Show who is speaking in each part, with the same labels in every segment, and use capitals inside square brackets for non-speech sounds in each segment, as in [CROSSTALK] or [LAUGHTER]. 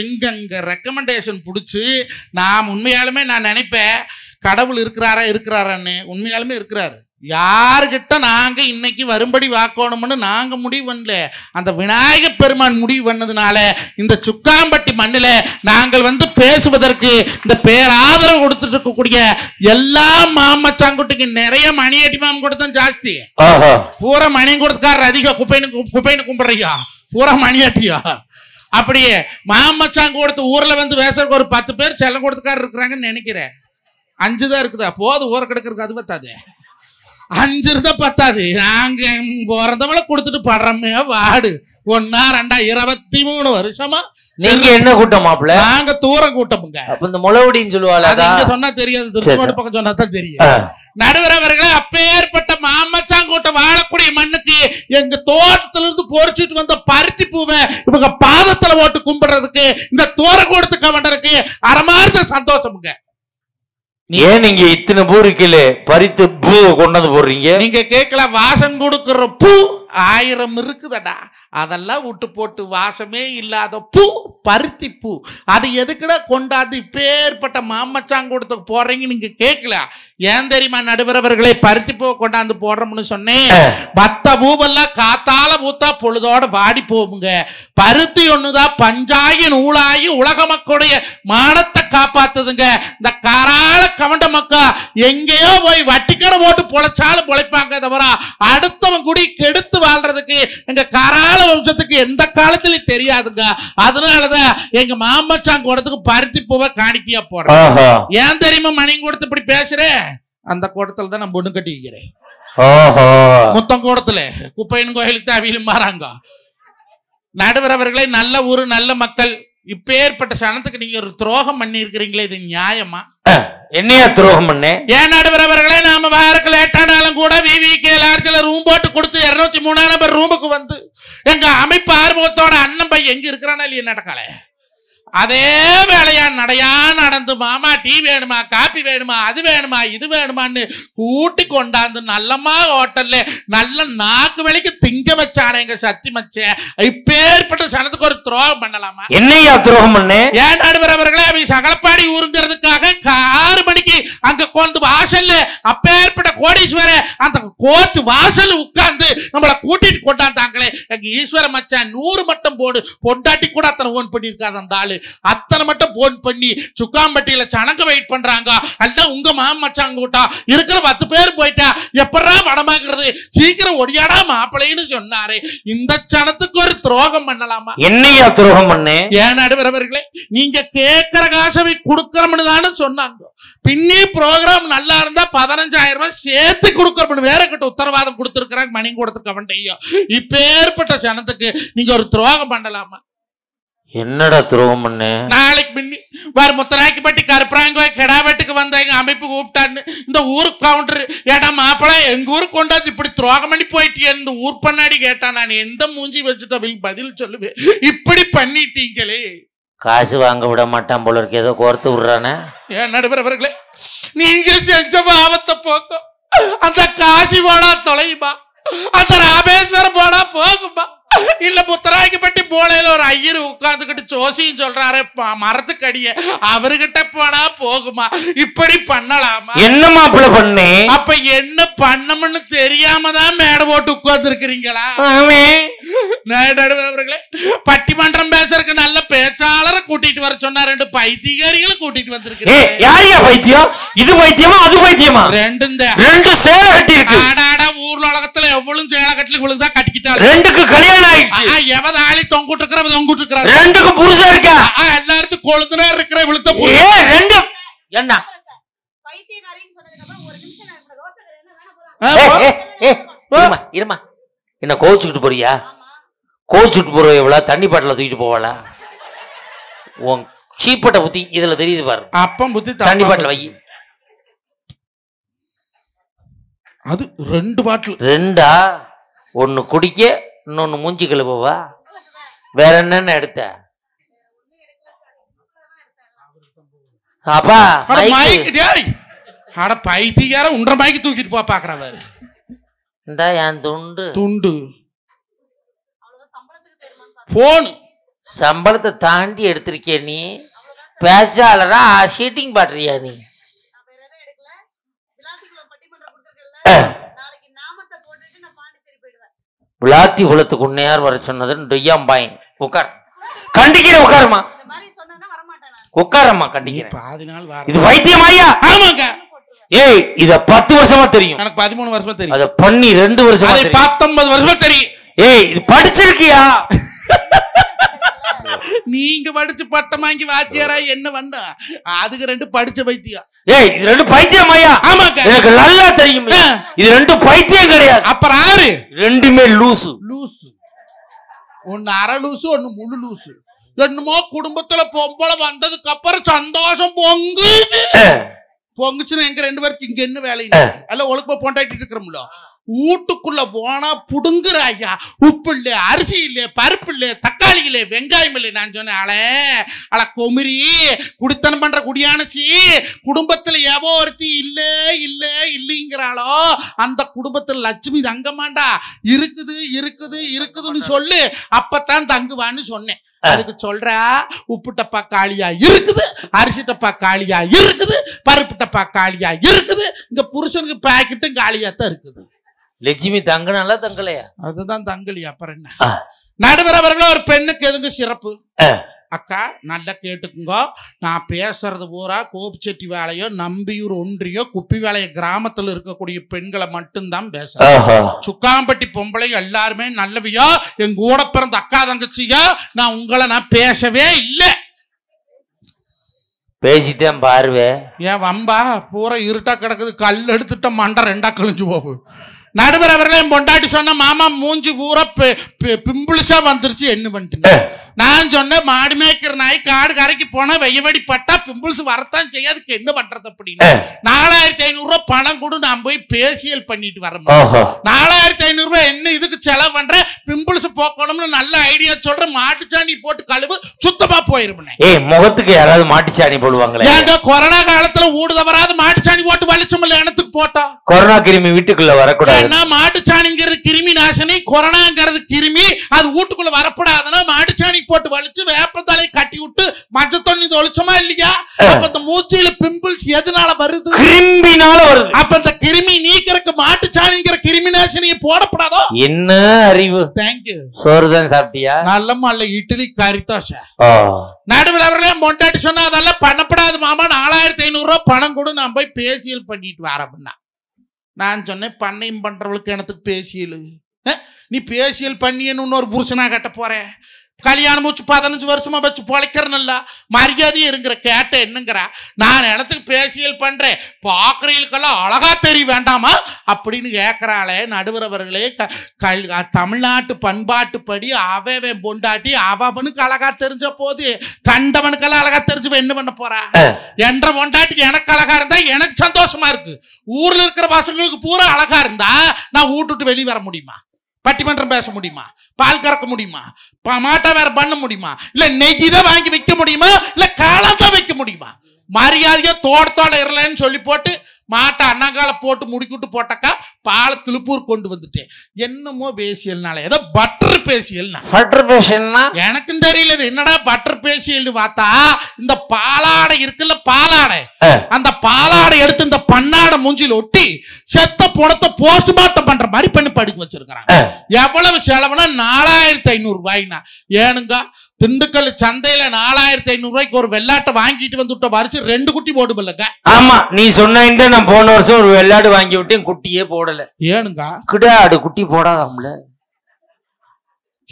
Speaker 1: எங்கெங்க ரெக்கமெண்டேஷன் பிடிச்சி நான் உண்மையாலுமே நான் நினைப்பேன் கடவுள் இருக்கிறாரா இருக்கிறாரான்னு உண்மையாலுமே இருக்கிறாரு யாருக்கிட்ட நாங்கள் இன்னைக்கு வரும்படி வாக்கணும்னு நாங்கள் முடிவு பண்ணல அந்த விநாயக பெருமான் முடிவு பண்ணதுனால இந்த சுக்காம்பட்டி மண்ணில் நாங்கள் வந்து பேசுவதற்கு இந்த பேராதரவு கொடுத்துட்டு இருக்கக்கூடிய எல்லா மாமச்சாங்குட்டிக்கு நிறைய மணி அடி மாம் கொடுத்தோம் ஜாஸ்தி பூரா மணியும் கொடுத்துக்காரர் அதிகம் குப்பைன்னு குப்பைன்னு கும்பிட்றியா பூரா மணி அட்டியா அப்படியே மாமச்சாங்க கொடுத்து ஊரில் வந்து வேசருக்கு ஒரு பத்து பேர் செல்லம் கொடுத்துக்காரர் இருக்கிறாங்கன்னு நினைக்கிறேன் அஞ்சு தான் இருக்குதா போது ஊரை கிடக்கிறதுக்கு அது பத்தாது அஞ்சு இருந்தா பத்தாது நாங்க பிறந்தவளை கொடுத்துட்டு படுறமே வாடு ஒன்னா ரெண்டா இருபத்தி மூணு வருஷமா நீங்க என்ன கூட்டம் மாப்பிள்ள நாங்க
Speaker 2: தூரம் கூட்டமுங்க இந்த முளவுடின்னு சொல்லுவாள் சொன்னா
Speaker 1: தெரியாது திருச்செங்கோடு பக்கம் சொன்னா தான் தெரியும்
Speaker 2: நடுவர் அவர்களே
Speaker 1: அப்பேற்பட்ட மாம கூட்ட வாழக்கூடிய மண்ணுக்கு எங்க இருந்து பொறிச்சிட்டு வந்த பருத்தி பூவை இவங்க பாதத்துல ஓட்டு கும்பிடுறதுக்கு இந்த கூடத்துக்கு கவண்டருக்கு அறமார்ந்த சந்தோஷமுங்க
Speaker 2: ஏன் நீங்க இத்தனை பூ இருக்கல பறித்து பூ கொண்டாந்து போடுறீங்க நீங்க
Speaker 1: கேட்கல வாசம் கொடுக்கிற பூ ஆயிரம் இருக்குதடா அதெல்லாம் விட்டு போட்டு வாசமே இல்லாத பூ பருத்தி பூ அது எதுக்குடா கொண்டாந்து இப்பேற்பட்ட மாமச்சாங்கூடத்துக்கு போறீங்கன்னு நீங்க கேட்கல ஏன் தெரியுமா நடுவரவர்களை பருத்தி பூ கொண்டாந்து போடுறோம்னு சொன்னேன் பத்த பூவெல்லாம் காத்தால பூத்தா பொழுதோட வாடி போகுங்க பருத்தி ஒண்ணுதான் பஞ்சாயி நூலாகி உலக மக்களுடைய மானத்தை காப்பாத்துதுங்க இந்த காரால கவண்ட மக்கா எங்கேயோ போய் வட்டிக்கடை போட்டு பொழைச்சாலும் பொழைப்பாங்க தவிர அடுத்தவன் குடி கெடுத்து சேர்ந்து வாழ்றதுக்கு எங்க கரால வம்சத்துக்கு எந்த காலத்திலயும் தெரியாதுங்க அதனாலதான் எங்க மாமச்சாங்க கூடத்துக்கு பருத்தி பூவை காணிக்கையா போடுறேன் ஏன் தெரியுமா மணி கொடுத்து இப்படி பேசுறேன் அந்த கூடத்துல தான் நான் பொண்ணு கட்டிக்கிறேன் கூடத்துல குப்பையின் கோயிலுக்கு தான் அவியிலும் மாறாங்க நடுவர் நல்ல ஊரு நல்ல மக்கள் இப்பேற்பட்ட சனத்துக்கு நீங்க ஒரு துரோகம் பண்ணி இருக்கிறீங்களே இது நியாயமா
Speaker 2: என்னையா துரோகம் பண்ணே
Speaker 1: ஏன் நடுவர் அவர்களே நாம வாரக்கு லேட்டானாலும் கூட கே லார்ஜில் ரூம் போட்டு கொடுத்து இருநூத்தி மூணா நம்பர் ரூமுக்கு வந்து எங்க அமைப்பு ஆர்வத்தோட அண்ணன் பையன் எங்க இருக்கிறானா இல்லையா நடக்கலை அதே வேலையா நடையா நடந்து மாமா டீ வேணுமா காப்பி வேணுமா அது வேணுமா இது வேணுமான்னு கூட்டி கொண்டாந்து நல்லமா ஹோட்டல்ல நல்ல நாக்கு வேலைக்கு திங்க வச்சானே எங்க சத்தி மச்சே இப்பேற்பட்ட சனத்துக்கு ஒரு துரோகம் பண்ணலாமா என்னையா துரோகம் பண்ணு ஏன் நடுவர் அவர்களே அவை சகலப்பாடி ஊருங்கிறதுக்காக ஆறு மணிக்கு அங்க கொண்டு வாசல்ல அப்பேற்பட்ட கோடீஸ்வர அந்த கோர்ட் வாசல் உட்கார்ந்து நம்மள கூட்டிட்டு கொண்டாந்தாங்களே எங்க ஈஸ்வர மச்சான் நூறு மட்டும் போடு பொண்டாட்டி கூட அத்தனை ஓன் பண்ணியிருக்காது அந்த ஆளு அத்தனை மட்டும் போன் பண்ணி சுக்காம்பட்டியில சனங்க வெயிட் பண்றாங்க அல்ல உங்க மாம் மச்சாங்க கூட்டா இருக்கிற பத்து பேர் போயிட்டா எப்படா படமாக்குறது சீக்கிரம் ஒடியாடா மாப்பிள்ளைன்னு சொன்னாரு இந்த சனத்துக்கு ஒரு துரோகம் பண்ணலாமா என்னையா துரோகம் பண்ணு ஏன் நடுவரவர்களே நீங்க கேட்கிற காசவை கொடுக்கறோம்னு தானே சொன்னாங்க பின்னி ப்ரோக்ராம் நல்லா இருந்தா பதினஞ்சாயிரம் ரூபாய் சேர்த்து கொடுக்கறோம்னு வேற கிட்ட உத்தரவாதம் கொடுத்துருக்குறாங்க மணி கொடுத்துருக்க வேண்டிய இப்பேற்பட்ட சனத்துக்கு நீங்க ஒரு துரோகம் பண்ணலாமா
Speaker 2: என்னடா துரோகம் பண்ணு
Speaker 1: நாளைக்கு முன்னி வார் முத்தராக்கி பட்டி கருப்பராங்க கெடா வெட்டுக்கு வந்தாங்க அமைப்பு கூப்பிட்டான்னு இந்த ஊருக்கு கவுண்டரு ஏடா மாப்பிள்ள எங்க ஊருக்கு கொண்டாந்து இப்படி துரோகம் பண்ணி போயிட்டே இந்த ஊர் பண்ணாடி கேட்டா நான் எந்த மூஞ்சி வச்சுட்டவள் பதில் சொல்லுவேன் இப்படி பண்ணிட்டீங்களே
Speaker 2: காசு வாங்க விட மாட்டான் போல இருக்கு ஏதோ கோர்த்து விடுறானே
Speaker 1: ஏன் நடுவர் அவர்களே நீங்க செஞ்ச பாவத்தை போக்கும் அந்த காசி போனா தொலையுமா அந்த ராமேஸ்வரம் போனா போகுமா இல்ல புத்தராய்க்கு பட்டி போலையில ஒரு ஐயர் உட்காந்துக்கிட்டு ஜோசியும் சொல்றாரு மரத்துக்கடிய அவர்கிட்ட போனா போகுமா இப்படி
Speaker 2: பண்ணலாமா என்ன மாப்பிள்ள பண்ணு
Speaker 1: அப்ப என்ன பண்ணமுன்னு தெரியாம தான் மேட போட்டு உட்கார்ந்து இருக்கிறீங்களா அவர்களே பட்டிமன்றம் பேசுறதுக்கு நல்ல பேச்சாளரை கூட்டிட்டு வர சொன்னா ரெண்டு பைத்தியகாரிகளை கூட்டிட்டு வந்திருக்கேன் யாரியா பைத்தியம் இது பைத்தியமா அது பைத்தியமா ரெண்டும் ரெண்டு சேர கட்டி இருக்கு ஊர்ல உலகத்துல எவ்வளவு சேல கட்டில இவளுக்கு தான் கட்டிக்கிட்டாரு ரெண்டுக்கு கல்யாணம் ஆயிடுச்சு எவன் ஆளி தொங்கிட்டு இருக்கிற தொங்கிட்டு இருக்கிறாரு ரெண்டுக்கு புருஷன் இருக்கா எல்லாருக்கும் கொழுந்தனா இருக்கிற இவளுக்கு தான் ரெண்டு
Speaker 2: என்ன இருமா என்ன கோவிச்சுக்கிட்டு போறியா கோவிச்சுட்டு போற இவ்வளோ தண்ணி பாட்டில் தூக்கிட்டு போவாளா உன் சீப்பட்ட புத்தி இதுல தெரியுது பாரு அப்பம் புத்தி தண்ணி பாட்டில வை அது ரெண்டு பாட்டில் ரெண்டா ஒன்று குடிக்க இன்னொன்று மூஞ்சி கழுவவா வேற என்னென்ன எடுத்த
Speaker 1: தூக்கிட்டு போ
Speaker 2: என் துண்டு துண்டு சம்பளத்தை தாண்டி எடுத்திருக்கிய நீ பேச்சாளரா ஷீட்டிங் பாட்டுறியா நீ விளாத்தி குளத்துக்கு உன்னையார் வர சொன்னதுன்னு உட்கார உட்கார் கண்டிக்கிற உட்காருமா உட்காரம்மா கண்டிக்கிறேன் இது வைத்தியம் ஏய் இத பத்து வருஷமா தெரியும் எனக்கு பதிமூணு வருஷமா தெரியும் அத பண்ணி ரெண்டு வருஷம்
Speaker 1: பத்தொன்பது வருஷமா
Speaker 2: தெரியும் ஏய் இது படிச்சிருக்கியா [LAUGHS]
Speaker 1: நீங்க படிச்சு பட்டம் வாங்கி வாத்தியாரா என்ன வந்தா அதுக்கு ரெண்டு படிச்ச பைத்தியம்
Speaker 2: ஏய் இது ரெண்டு பைத்தியம் ஐயா ஆமாக்கா எனக்கு நல்லா தெரியும் இது ரெண்டு பைத்தியம் கிடையாது அப்புறம் ஆறு ரெண்டுமே லூசு லூசு
Speaker 1: ஒன்னு அரை லூசு ஒன்னு முழு லூசு என்னமோ குடும்பத்துல பொம்பளை வந்ததுக்கு அப்புறம் சந்தோஷம் பொங்கு பொங்குச்சுன்னா எங்க ரெண்டு பேருக்கு இங்க என்ன வேலை எல்லாம் ஒழுப்ப பொண்டாட்டிட்டு இருக்கிறோம்ல வீட்டுக்குள்ள போனா புடுங்குற ஐயா உப்பு இல்ல அரிசி இல்லை பருப்பு இல்லை தக்காளி இல்லை வெங்காயம் இல்லை நான் சொன்னேன் அழ அழ கொமிரி குடித்தனம் பண்ற குடியானச்சி குடும்பத்துல ஏவோ ஒருத்தி இல்லை இல்ல இல்லைங்கிறாளோ அந்த குடும்பத்துல லட்சுமி தங்கமாண்டா இருக்குது இருக்குது இருக்குதுன்னு சொல்லு அப்பத்தான் தங்குவான்னு சொன்னேன் அதுக்கு சொல்றா உப்புட்டப்பா காளியா இருக்குது அரிசிட்டப்பா காளியா இருக்குது பருப்புட்டப்பா காளியா இருக்குது இங்க புருஷனுக்கு பாக்கெட்டும் காளியா தான் இருக்குது லட்சுமி தங்கனால தங்கலையா அதுதான் தங்கலி அப்புறம் என்ன நடுவர் அவர்கள் ஒரு பெண்ணுக்கு எதுங்க சிறப்பு அக்கா நல்லா கேட்டுக்குங்க நான் பேசுறது பூரா கோபிச்செட்டி வேலையோ நம்பியூர் ஒன்றியோ குப்பி வேலைய கிராமத்தில் இருக்கக்கூடிய பெண்களை மட்டும்தான் பேசுறேன் சுக்காம்பட்டி பொம்பளை எல்லாருமே நல்லவையோ எங்க கூட பிறந்த அக்கா தங்கச்சியோ நான் உங்களை நான் பேசவே இல்லை
Speaker 2: பேசித்தான் பாருவே
Speaker 1: ஏன் வம்பா பூரா இருட்டா கிடக்குது கல் எடுத்துட்ட மண்டை ரெண்டா கழிஞ்சு போகும் நடுவர் அவர்களையும் பொண்டாட்டி சொன்ன மாமா மூஞ்சி ஊற பிம்பிள்ஸா வந்துருச்சு என்ன பண்ணிட்டு நான் சொன்ன மாடு மேய்க்கிற நாய் காடு கரைக்கு போனா வெயவடி பட்டா பிம்பிள்ஸ் வரத்தான் செய்யாதுக்கு என்ன பண்றது அப்படின்னு நாலாயிரத்தி ஐநூறு ரூபாய் பணம் கொடு நான் போய் பேசியல் பண்ணிட்டு முடியும் நாலாயிரத்தி ஐநூறு ரூபாய் என்ன இதுக்கு செலவு பண்ற பிம்பிள்ஸ் போக்கணும்னு நல்ல ஐடியா சொல்ற மாட்டுச்சாணி போட்டு கழுவு சுத்தமா போயிருப்பேன்
Speaker 2: ஏய் முகத்துக்கு யாராவது மாட்டுச்சாணி போடுவாங்களே ஏன்டா
Speaker 1: கொரோனா காலத்துல ஊடு தவறாது மாட்டுச்சாணி போட்டு வலிச்சமில்ல இனத்துக்கு போட்டா
Speaker 2: கொரோனா கிருமி வீட்டுக்குள்ள வரக்கூடாது என்ன
Speaker 1: மாட்டுச்சாணிங்கிறது கிருமி நாசினி கொரோனாங்கிறது கிருமி அது வீட்டுக்குள்ள வரப்படாதுன்னா மாட்டுச்சாணி போட்டு வலிச்சு வேப்பத்தாலை கட்டி விட்டு மஞ்சள் தண்ணி தொளிச்சோமா இல்லையா அப்ப இந்த மூச்சில பிம்பிள்ஸ் எதனால வருது கிருமினால வருது அப்ப இந்த கிருமி நீக்கிறதுக்கு மாட்டு சாணிங்கிற கிருமி நாசினியை போடப்படாதோ
Speaker 2: என்ன அறிவு தேங்க்யூ சோறு தான் சாப்பிட்டியா
Speaker 1: நல்லம்மா இல்ல இட்லி கறி தோசை நடுவில் அவர்களே மொண்டாட்டி சொன்னா அதெல்லாம் பண்ணப்படாது மாமா நாலாயிரத்தி ஐநூறு ரூபா பணம் கூட நான் போய் பேசியல் பண்ணிட்டு அப்படின்னா நான் சொன்னேன் பண்ணையும் பண்றவளுக்கு எனக்கு பேசியல் நீ பேசியல் பண்ணியன்னு ஒரு புருஷனா கட்ட போறேன் கல்யாணம் வச்சு பதினஞ்சு வருஷமா வச்சு பொழைக்கிறனல்ல மரியாதையும் இருங்கிற கேட்ட என்னங்கிற நான் இடத்துக்கு பேசியல் பண்றேன் பார்க்குறீங்களுக்கெல்லாம் அழகா தெரிய வேண்டாமா அப்படின்னு கேட்கறாளே நடுவரவர்களே தமிழ்நாட்டு தமிழ்நாட்டு பண்பாட்டுப்படி அவன் பொண்டாட்டி அவனுக்கு அழகா தெரிஞ்ச போது கண்டவனுக்கெல்லாம் அழகா தெரிஞ்சு என்ன பண்ண போறா என்ற பொண்டாட்டிக்கு எனக்கு அழகா இருந்தா எனக்கு சந்தோஷமா இருக்கு ஊர்ல இருக்கிற பசங்களுக்கு பூரா அழகா இருந்தா நான் வீட்டுட்டு வெளியே வர முடியுமா பட்டிமன்றம் பேச முடியுமா பால் கறக்க முடியுமா பமாட்டா வேற பண்ண முடியுமா இல்ல நெய் தான் வாங்கி விற்க முடியுமா இல்ல காலம் தான் வைக்க முடியுமா மரியாதையா தோட்டத்தோட இருலன்னு சொல்லி போட்டு மாட்டை அண்ணாங்கால போட்டு முடிக்கிட்டு போட்டாக்கா பாலை திருப்பூர் கொண்டு வந்துட்டேன் என்னமோ பேசியல்னால ஏதோ பட்டர் பேசியல்னா பட்டர் பேசியல்னா எனக்கும் தெரியல என்னடா பட்டர் பேசியல்னு பார்த்தா இந்த பாலாடை இருக்குல்ல பாலாடை அந்த பாலாடை எடுத்து இந்த பண்ணாடை மூஞ்சில ஒட்டி செத்த போஸ்ட் போஸ்ட்மார்ட்டம் பண்ற மாதிரி பண்ணி படுக்க வச்சிருக்கிறாங்க எவ்வளவு செலவுனா நாலாயிரத்தி ஐநூறு ரூபாய்னா ஏனுங்க திண்டுக்கல் சந்தையில நாலாயிரத்தி ஐநூறு ரூபாய்க்கு ஒரு வெள்ளாட்டை வாங்கிட்டு வந்து விட்ட வரிசை ரெண்டு குட்டி போடும்
Speaker 2: ஆமா நீ சொன்ன நான் போன வருஷம் ஒரு வெள்ளாடு வாங்கி விட்டேன் குட்டியே போடல ஏனுங்க கிடையாடு குட்டி போடாதாம்ல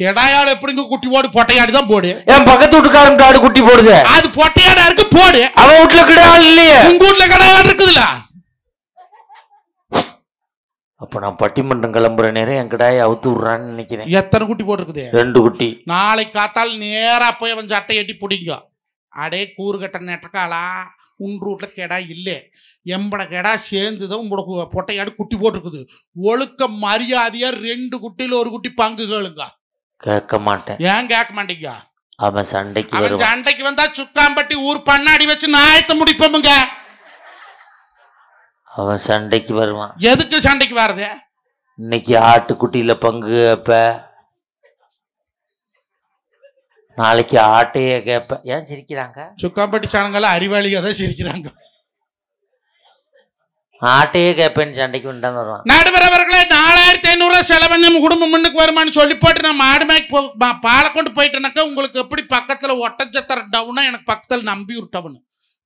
Speaker 1: கெடாயாடு எப்படிங்க குட்டி போடு பொட்டையாடு தான் போடு
Speaker 2: என் பக்கத்து வீட்டுக்காரன் ஆடு குட்டி போடுது
Speaker 1: அது பொட்டையாடா இருக்கு போடு அவன் வீட்டுல கிடையாது இல்லையே உங்க வீட்டுல கிடையாடு இருக்குதுல்ல
Speaker 2: அப்போ நான் பட்டிமன்றம் கிளம்புற நேரம் என் கிடாயை அவுத்து விட்றான்னு நினைக்கிறேன் எத்தனை குட்டி போட்டிருக்குது ரெண்டு குட்டி
Speaker 1: நாளைக்கு காத்தால் நேராக போய் அவன் சட்டை எட்டி பிடிங்க அடே கூறுகட்ட நெட்டக்காலா உன் ரூட்டில் கெடா இல்லை எம்பட கெடா சேர்ந்துதான் உங்களோட பொட்டையாடு குட்டி போட்டிருக்குது ஒழுக்க மரியாதையாக ரெண்டு குட்டியில் ஒரு குட்டி பங்கு கேளுங்க
Speaker 2: கேட்க மாட்டேன் ஏன் கேட்க மாட்டீங்க அவன் சண்டைக்கு அவன்
Speaker 1: சண்டைக்கு வந்தா சுக்காம்பட்டி ஊர் பண்ணாடி வச்சு நாயத்தை முடிப்போமுங்க
Speaker 2: அவன் சண்டைக்கு வருவான்
Speaker 1: எதுக்கு சண்டைக்கு வருது
Speaker 2: இன்னைக்கு ஆட்டுக்குட்டியில் பங்கு கேட்ப நாளைக்கு ஆட்டைய கேட்ப ஏன் சிரிக்கிறாங்க சுக்காம்பட்டி சாணங்கள்லாம் அறிவாளியாக தான் சிரிக்கிறாங்க ஆட்டையே கேட்பேன்னு சண்டைக்கு உண்டான வருவான்
Speaker 1: நடுவரவர்களே நாலாயிரத்தி ஐநூறு செலவு நம்ம குடும்பம் முன்னுக்கு வருமானு சொல்லி போட்டு நான் மாடு மேய்க்கு போ பாலை கொண்டு போயிட்டேனாக்கா உங்களுக்கு எப்படி பக்கத்தில் ஒட்டச்சத்திர டவுனா எனக்கு பக்கத்தில் நம்பியூர் டவுனு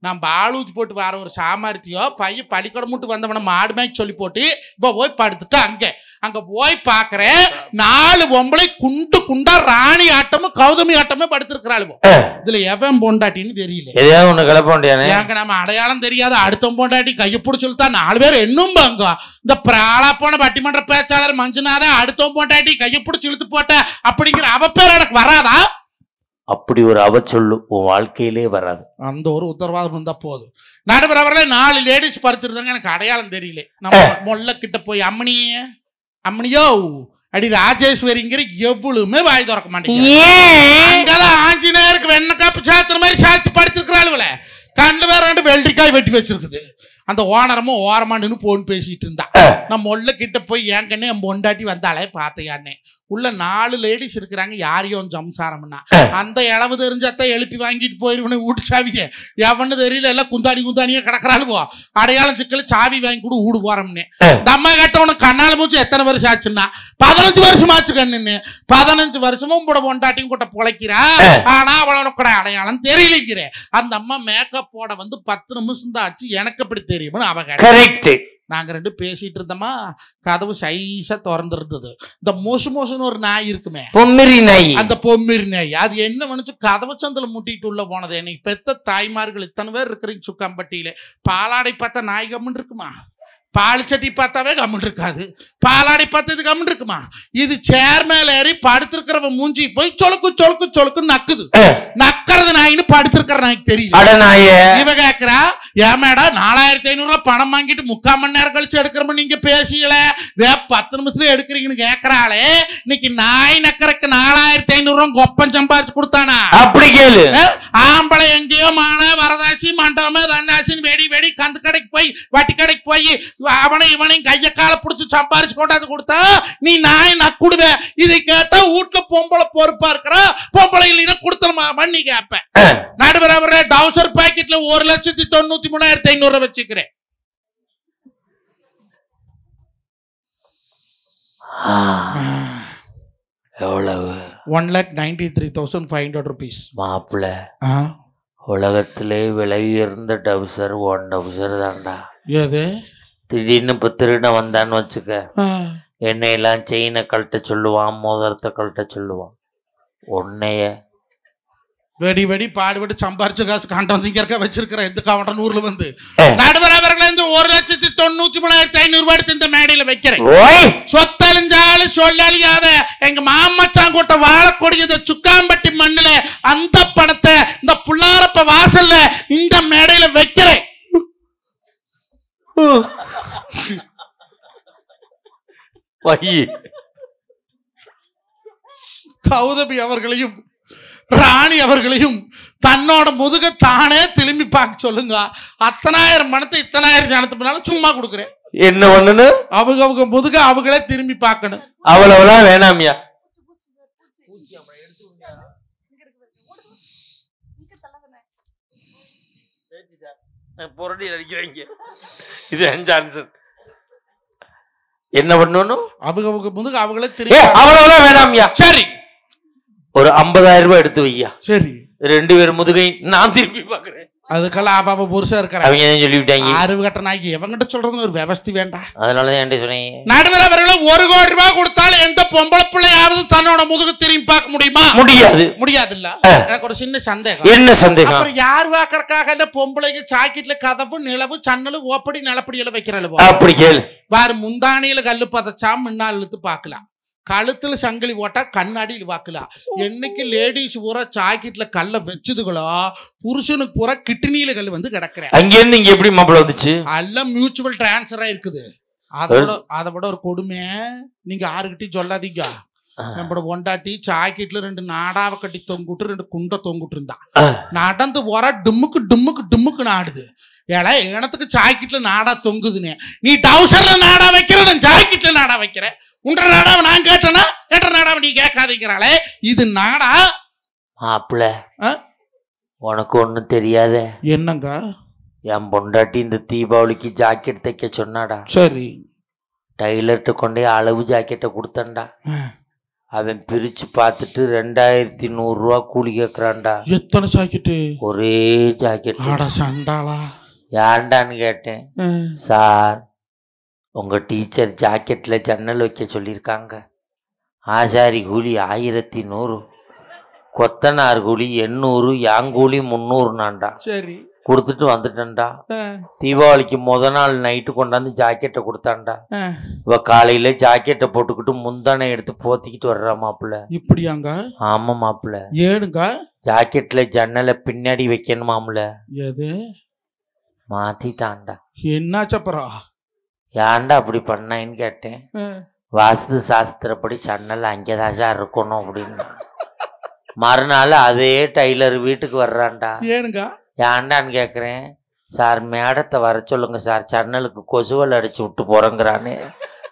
Speaker 1: நம்ம ஆளூத்தி போட்டு வர ஒரு சாமர்த்தியோ பையன் பள்ளிக்கூடம் மட்டும் வந்தவன மாடு மேய்ச்சி சொல்லி போட்டு இப்போ போய் படுத்துட்டு அங்கே அங்கே போய் பார்க்குறேன் நாலு பொம்பளை குண்டு குண்டா ராணி ஆட்டமும் கௌதமி ஆட்டமும் படுத்திருக்கிறாளுவோ இதில் எவன் பொண்டாட்டின்னு தெரியல
Speaker 2: எதையாவது ஒன்று கிளப்ப முடியாது ஏங்க
Speaker 1: நம்ம அடையாளம் தெரியாது அடுத்த பொண்டாட்டி கையை தான் நாலு பேர் என்னும் பாங்க இந்த போன பட்டிமன்ற பேச்சாளர் மஞ்சுநாதன் அடுத்த பொண்டாட்டி கையை பிடிச்சி இழுத்து போட்ட அப்படிங்கிற அவ பேர் எனக்கு வராதா
Speaker 2: அப்படி ஒரு அவச்சொல்லு உன் வாழ்க்கையிலே வராது
Speaker 1: அந்த ஒரு உத்தரவாதம் இருந்தா போதும் நடுவர் அவர்களே நாலு லேடிஸ் படுத்திருந்தாங்க எனக்கு அடையாளம் தெரியல நம்ம மொல்ல கிட்ட போய் அம்மனிய அம்மனியோ அடி ராஜேஸ்வரிங்கிற எவ்வளவுமே வாய் திறக்க மாட்டேங்க ஆஞ்சநேயருக்கு வெண்ண காப்பு சாத்துற மாதிரி சாத்து படுத்திருக்கிறாளுவல கண்ணு வேற ரெண்டு வெள்ளரிக்காய் வெட்டி வச்சிருக்குது அந்த ஓனரமும் ஓரமானுன்னு போன் பேசிட்டு இருந்தா நம்ம உள்ள கிட்ட போய் என் கண்ணே பொண்டாட்டி வந்தாலே பார்த்தையான்னே உள்ள நாலு லேடிஸ் இருக்கிறாங்க யாரையும் சம்சாரம்னா அந்த இளவு தெரிஞ்சத்தை எழுப்பி வாங்கிட்டு போயிருவனு ஊட்டு சாவிங்க எவனு தெரியல எல்லாம் குந்தாணி குந்தாணியே கிடக்குறாளுவோ அடையாளம் சிக்கல சாவி வாங்கி கூட ஊடு போறோம்னு தம்மா உனக்கு கண்ணால மூச்சு எத்தனை வருஷம் ஆச்சுன்னா பதினஞ்சு வருஷம் ஆச்சு கண்ணுன்னு பதினஞ்சு வருஷமும் கூட பொண்டாட்டியும் கூட பொழைக்கிறா ஆனா அவளோட கூட அடையாளம் தெரியலைங்கிறேன் அந்த அம்மா மேக்கப் போட வந்து பத்து நிமிஷம் தான் ஆச்சு எனக்கு அப்படி தெரியும்னு அவ கரெக்ட் நாங்கள் ரெண்டு பேசிட்டு இருந்தோமா கதவு சைஸா திறந்துருந்தது இந்த மோசு மோசுன்னு ஒரு நாய் இருக்குமே பொம்மிரி நாய் அந்த பொம்மிரி நாய் அது என்ன பண்ணுச்சு கதவு சந்தில் முட்டிட்டு உள்ள போனது என்னைக்கு பெத்த தாய்மார்கள் இத்தனை பேர் இருக்கிறீங்க சுக்காம்பட்டியில பாலாடை பார்த்தா நாய் இருக்குமா பால் சட்டி பார்த்தாவே கம்மன் இருக்காது பாலாடி பார்த்து இது கம்மன் இருக்குமா இது சேர் மேல ஏறி படுத்திருக்கிறவ மூஞ்சி போய் சொலுக்கு சொலுக்கு சொலுக்கு நக்குது நக்கிறது நாயின்னு படுத்திருக்கிற நாய்க்கு தெரியல இவ கேக்குறா ஏன் மேடம் நாலாயிரத்தி ஐநூறு ரூபாய் பணம் வாங்கிட்டு முக்கால் மணி நேரம் கழிச்சு எடுக்கிறோம் நீங்க பேசியல இதே பத்து நிமிஷத்துல எடுக்கிறீங்கன்னு கேக்குறாளே இன்னைக்கு நாய் நக்கறக்கு நாலாயிரத்தி ஐநூறு ரூபாய் கொப்பம் சம்பாரிச்சு கொடுத்தானா அப்படி கேளு ஆம்பளை எங்கேயோ மான வரதாசி மண்டபமே தன்னாசின்னு வெடி வெடி கந்து கடைக்கு போய் வட்டி கடைக்கு போய் அவனை இவனை கைய கால பிடிச்சி சம்பாரிச்சு கொண்டாந்து கொடுத்தா நீ நான் நக்குடுவேன் இதை கேட்டா வீட்டுல பொம்பளை பொறுப்பா இருக்கிற பொம்பளை இல்லைன்னா கொடுத்துருமா மண்ணி கேட்பேன் நடுவர் அவரே டவுசர் பாக்கெட்ல ஒரு லட்சத்தி தொண்ணூத்தி மூணாயிரத்தி ஐநூறு வச்சுக்கிறேன்
Speaker 2: எவ்வளவு one lakh ninety three thousand five hundred rupees மாப்பிள்ள உலகத்திலே விலை உயர்ந்த டவுசர் ஒன் டவுசர் தான்டா எது திடீர்னு இப்போ திருட வந்தான்னு வச்சுக்க என்னையெல்லாம் செயினை கழட்ட சொல்லுவான் மோதிரத்தை கழட்ட சொல்லுவான் உன்னைய
Speaker 1: வெடி வெடி பாடுபட்டு சம்பாரிச்ச காசு காண்டம் திங்கறக்க வச்சிருக்கிற எந்த காவண்டன் ஊர்ல வந்து நடுவர் அவர்கள் ஒரு லட்சத்தி தொண்ணூத்தி மூணாயிரத்தி ஐநூறு ரூபாய் இந்த மேடையில வைக்கிறேன் சொத்தழிஞ்சாலும் சொல்லாலியாத எங்க மாமச்சான் கூட்ட வாழக்கூடியது சுக்காம்பட்டி மண்ணில அந்த பணத்தை இந்த புள்ளாரப்ப வாசல்ல இந்த மேடையில வைக்கிறேன் கௌதபி அவர்களையும் ராணி அவர்களையும் தன்னோட முதுக தானே திரும்பி பார்க்க சொல்லுங்க அத்தனாயிரம் மனத்தை இத்தனாயிரம் ஜனத்து பண்ணாலும் சும்மா கொடுக்குறேன் என்ன ஒண்ணுன்னு அவங்க அவங்க முதுக அவங்களே திரும்பி
Speaker 2: பார்க்கணும் அவ்வளவுலாம் வேணாமியா புரடி அடிக்கிறீங்க இது என்ன பண்ணணும் அவங்க அவங்க அவங்களே தெரியும் வேணாம் வேணாம்யா சரி ஒரு ஐம்பதாயிரம் ரூபாய் எடுத்து வையா சரி ரெண்டு பேர் முதுகை
Speaker 1: நான் திருப்பி பாக்குறேன் அதுக்கெல்லாம் அவ புருஷன் இருக்கிற அவங்க தான் சொல்லிவிட்டாங்க அறிவு கட்ட நாய்க்கு எவங்கிட்ட சொல்றதுன்னு ஒரு விவஸ்தி வேண்டாம்
Speaker 2: அதனால தான் சொன்னீங்க
Speaker 1: நடுவர் அவர்களை ஒரு கோடி ரூபாய் கொடுத்தாலும் எந்த பொம்பளை பிள்ளையாவது தன்னோட முதுகு திரும்பி பார்க்க முடியுமா முடியாது முடியாது இல்ல எனக்கு ஒரு சின்ன சந்தேகம் என்ன சந்தேகம் அப்புறம் யார் வாக்கறக்காக இல்ல பொம்பளைக்கு சாக்கெட்ல கதவு நிலவு சன்னலு ஓப்படி நிலப்படியில வைக்கிறளவு அப்படி கேளு வேற முந்தானியில கல்லு பதச்சா முன்னால் இழுத்து பாக்கலாம் கழுத்துல சங்கிலி போட்டா கண்ணாடியில் பார்க்கலாம் என்னைக்கு லேடிஸ் பூரா சாக்கெட்டில் கல்லை வச்சதுகளோ புருஷனுக்கு பூரா கிட்னியில் கல் வந்து கிடக்குறேன் இருந்து இங்க
Speaker 2: எப்படி மாப்பிள்ள வந்துச்சு
Speaker 1: எல்லாம் மியூச்சுவல் டிரான்ஸ்ஃபராக இருக்குது அதை விட அதை விட ஒரு கொடுமை நீங்க யாருக்கிட்டையும் சொல்லாதீங்க நம்மளோட ஒண்டாட்டி சாக்கெட்ல ரெண்டு நாடாவை கட்டி தொங்குட்டு ரெண்டு குண்டை தொங்குட்டு இருந்தா நடந்து போறா டிம்முக்கு டிம்முக்கு டிம்முக்கு நாடுது ஏழா இனத்துக்கு சாக்கெட்ல நாடா தொங்குதுன்னு நீ டவுசர்ல நாடா வைக்கிற நான் சாக்கெட்ல நாடா வைக்கிறேன் உன்ற நாடாவை நான் கேட்டேன்னா என்ற நாடாவை நீ கேட்காதுங்கிறாளே இது நாடா
Speaker 2: மாப்பிள்ள உனக்கு ஒன்றும் தெரியாத என்னங்க என் பொண்டாட்டி இந்த தீபாவளிக்கு ஜாக்கெட் தைக்க சொன்னாடா சரி டைலர்கிட்ட கொண்டே அளவு ஜாக்கெட்டை கொடுத்தண்டா அவன் பிரிச்சு பார்த்துட்டு ரெண்டாயிரத்தி நூறுரூவா கூலி கேட்குறான்டா எத்தனை ஜாக்கெட்டு ஒரே ஜாக்கெட் சண்டாளா ஏன்டான்னு கேட்டேன் சார் உங்கள் டீச்சர் ஜாக்கெட்டில் ஜன்னல் வைக்க சொல்லியிருக்காங்க ஆசாரி கூலி ஆயிரத்தி நூறு கொத்தனார் கூலி எண்ணூறு யாங்கூலி முந்நூறுனாண்டா சரி கொடுத்துட்டு வந்துட்டேன்டா தீபாவளிக்கு முத நாள் நைட்டு கொண்டாந்து ஜாக்கெட்டை கொடுத்தாண்டா இவ காலையில ஜாக்கெட்டை போட்டுக்கிட்டு முந்தானை எடுத்து போத்திக்கிட்டு வர்றா மாப்பிள்ள இப்படியாங்க ஆமா மாப்பிள்ள ஏனுங்க ஜாக்கெட்ல ஜன்னலை பின்னாடி வைக்கணுமாம்ல எது மாத்திட்டான்டா
Speaker 1: என்ன சப்பரா
Speaker 2: ஏன்டா அப்படி பண்ணேன்னு கேட்டேன் வாஸ்து சாஸ்திரப்படி சன்னல் அங்கே சார் இருக்கணும் அப்படின்னு மறுநாள் அதே டைலர் வீட்டுக்கு வர்றான்டா ஏனுங்க ஏன்டான்னு கேட்குறேன் சார் மேடத்தை வர சொல்லுங்க சார் சன்னலுக்கு கொசுவல் அடிச்சு விட்டு போறேங்கிறானே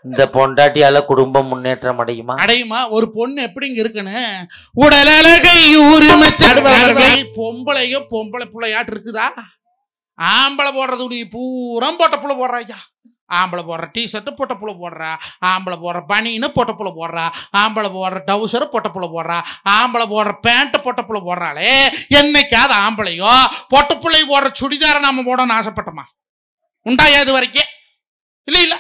Speaker 2: இந்த பொண்டாட்டியால குடும்பம் முன்னேற்றம் அடையுமா
Speaker 1: அடையுமா ஒரு பொண்ணு எப்படிங்க இருக்குன்னு
Speaker 2: உடலழகை
Speaker 1: உரிமை பொம்பளையோ பொம்பளை பிள்ளையாட்டு இருக்குதா ஆம்பளை போடுறது நீ பூரம் போட்ட புள்ள போடுறாய்யா ஆம்பளை போடுற டிஷர்ட்டு புள்ள போடுறா ஆம்பளை போடுற பனின்னு புள்ள போடுறா ஆம்பளை போடுற டவுசரு புள்ள போடுறா ஆம்பளை போடுற பேண்ட்டு புள்ள போடுறாளே என்னைக்காவது ஆம்பளையோ புள்ளை போடுற சுடிதாரை நாம் போடணும்னு ஆசைப்பட்டோமா உண்டாயா இது வரைக்கும் இல்லை இல்லை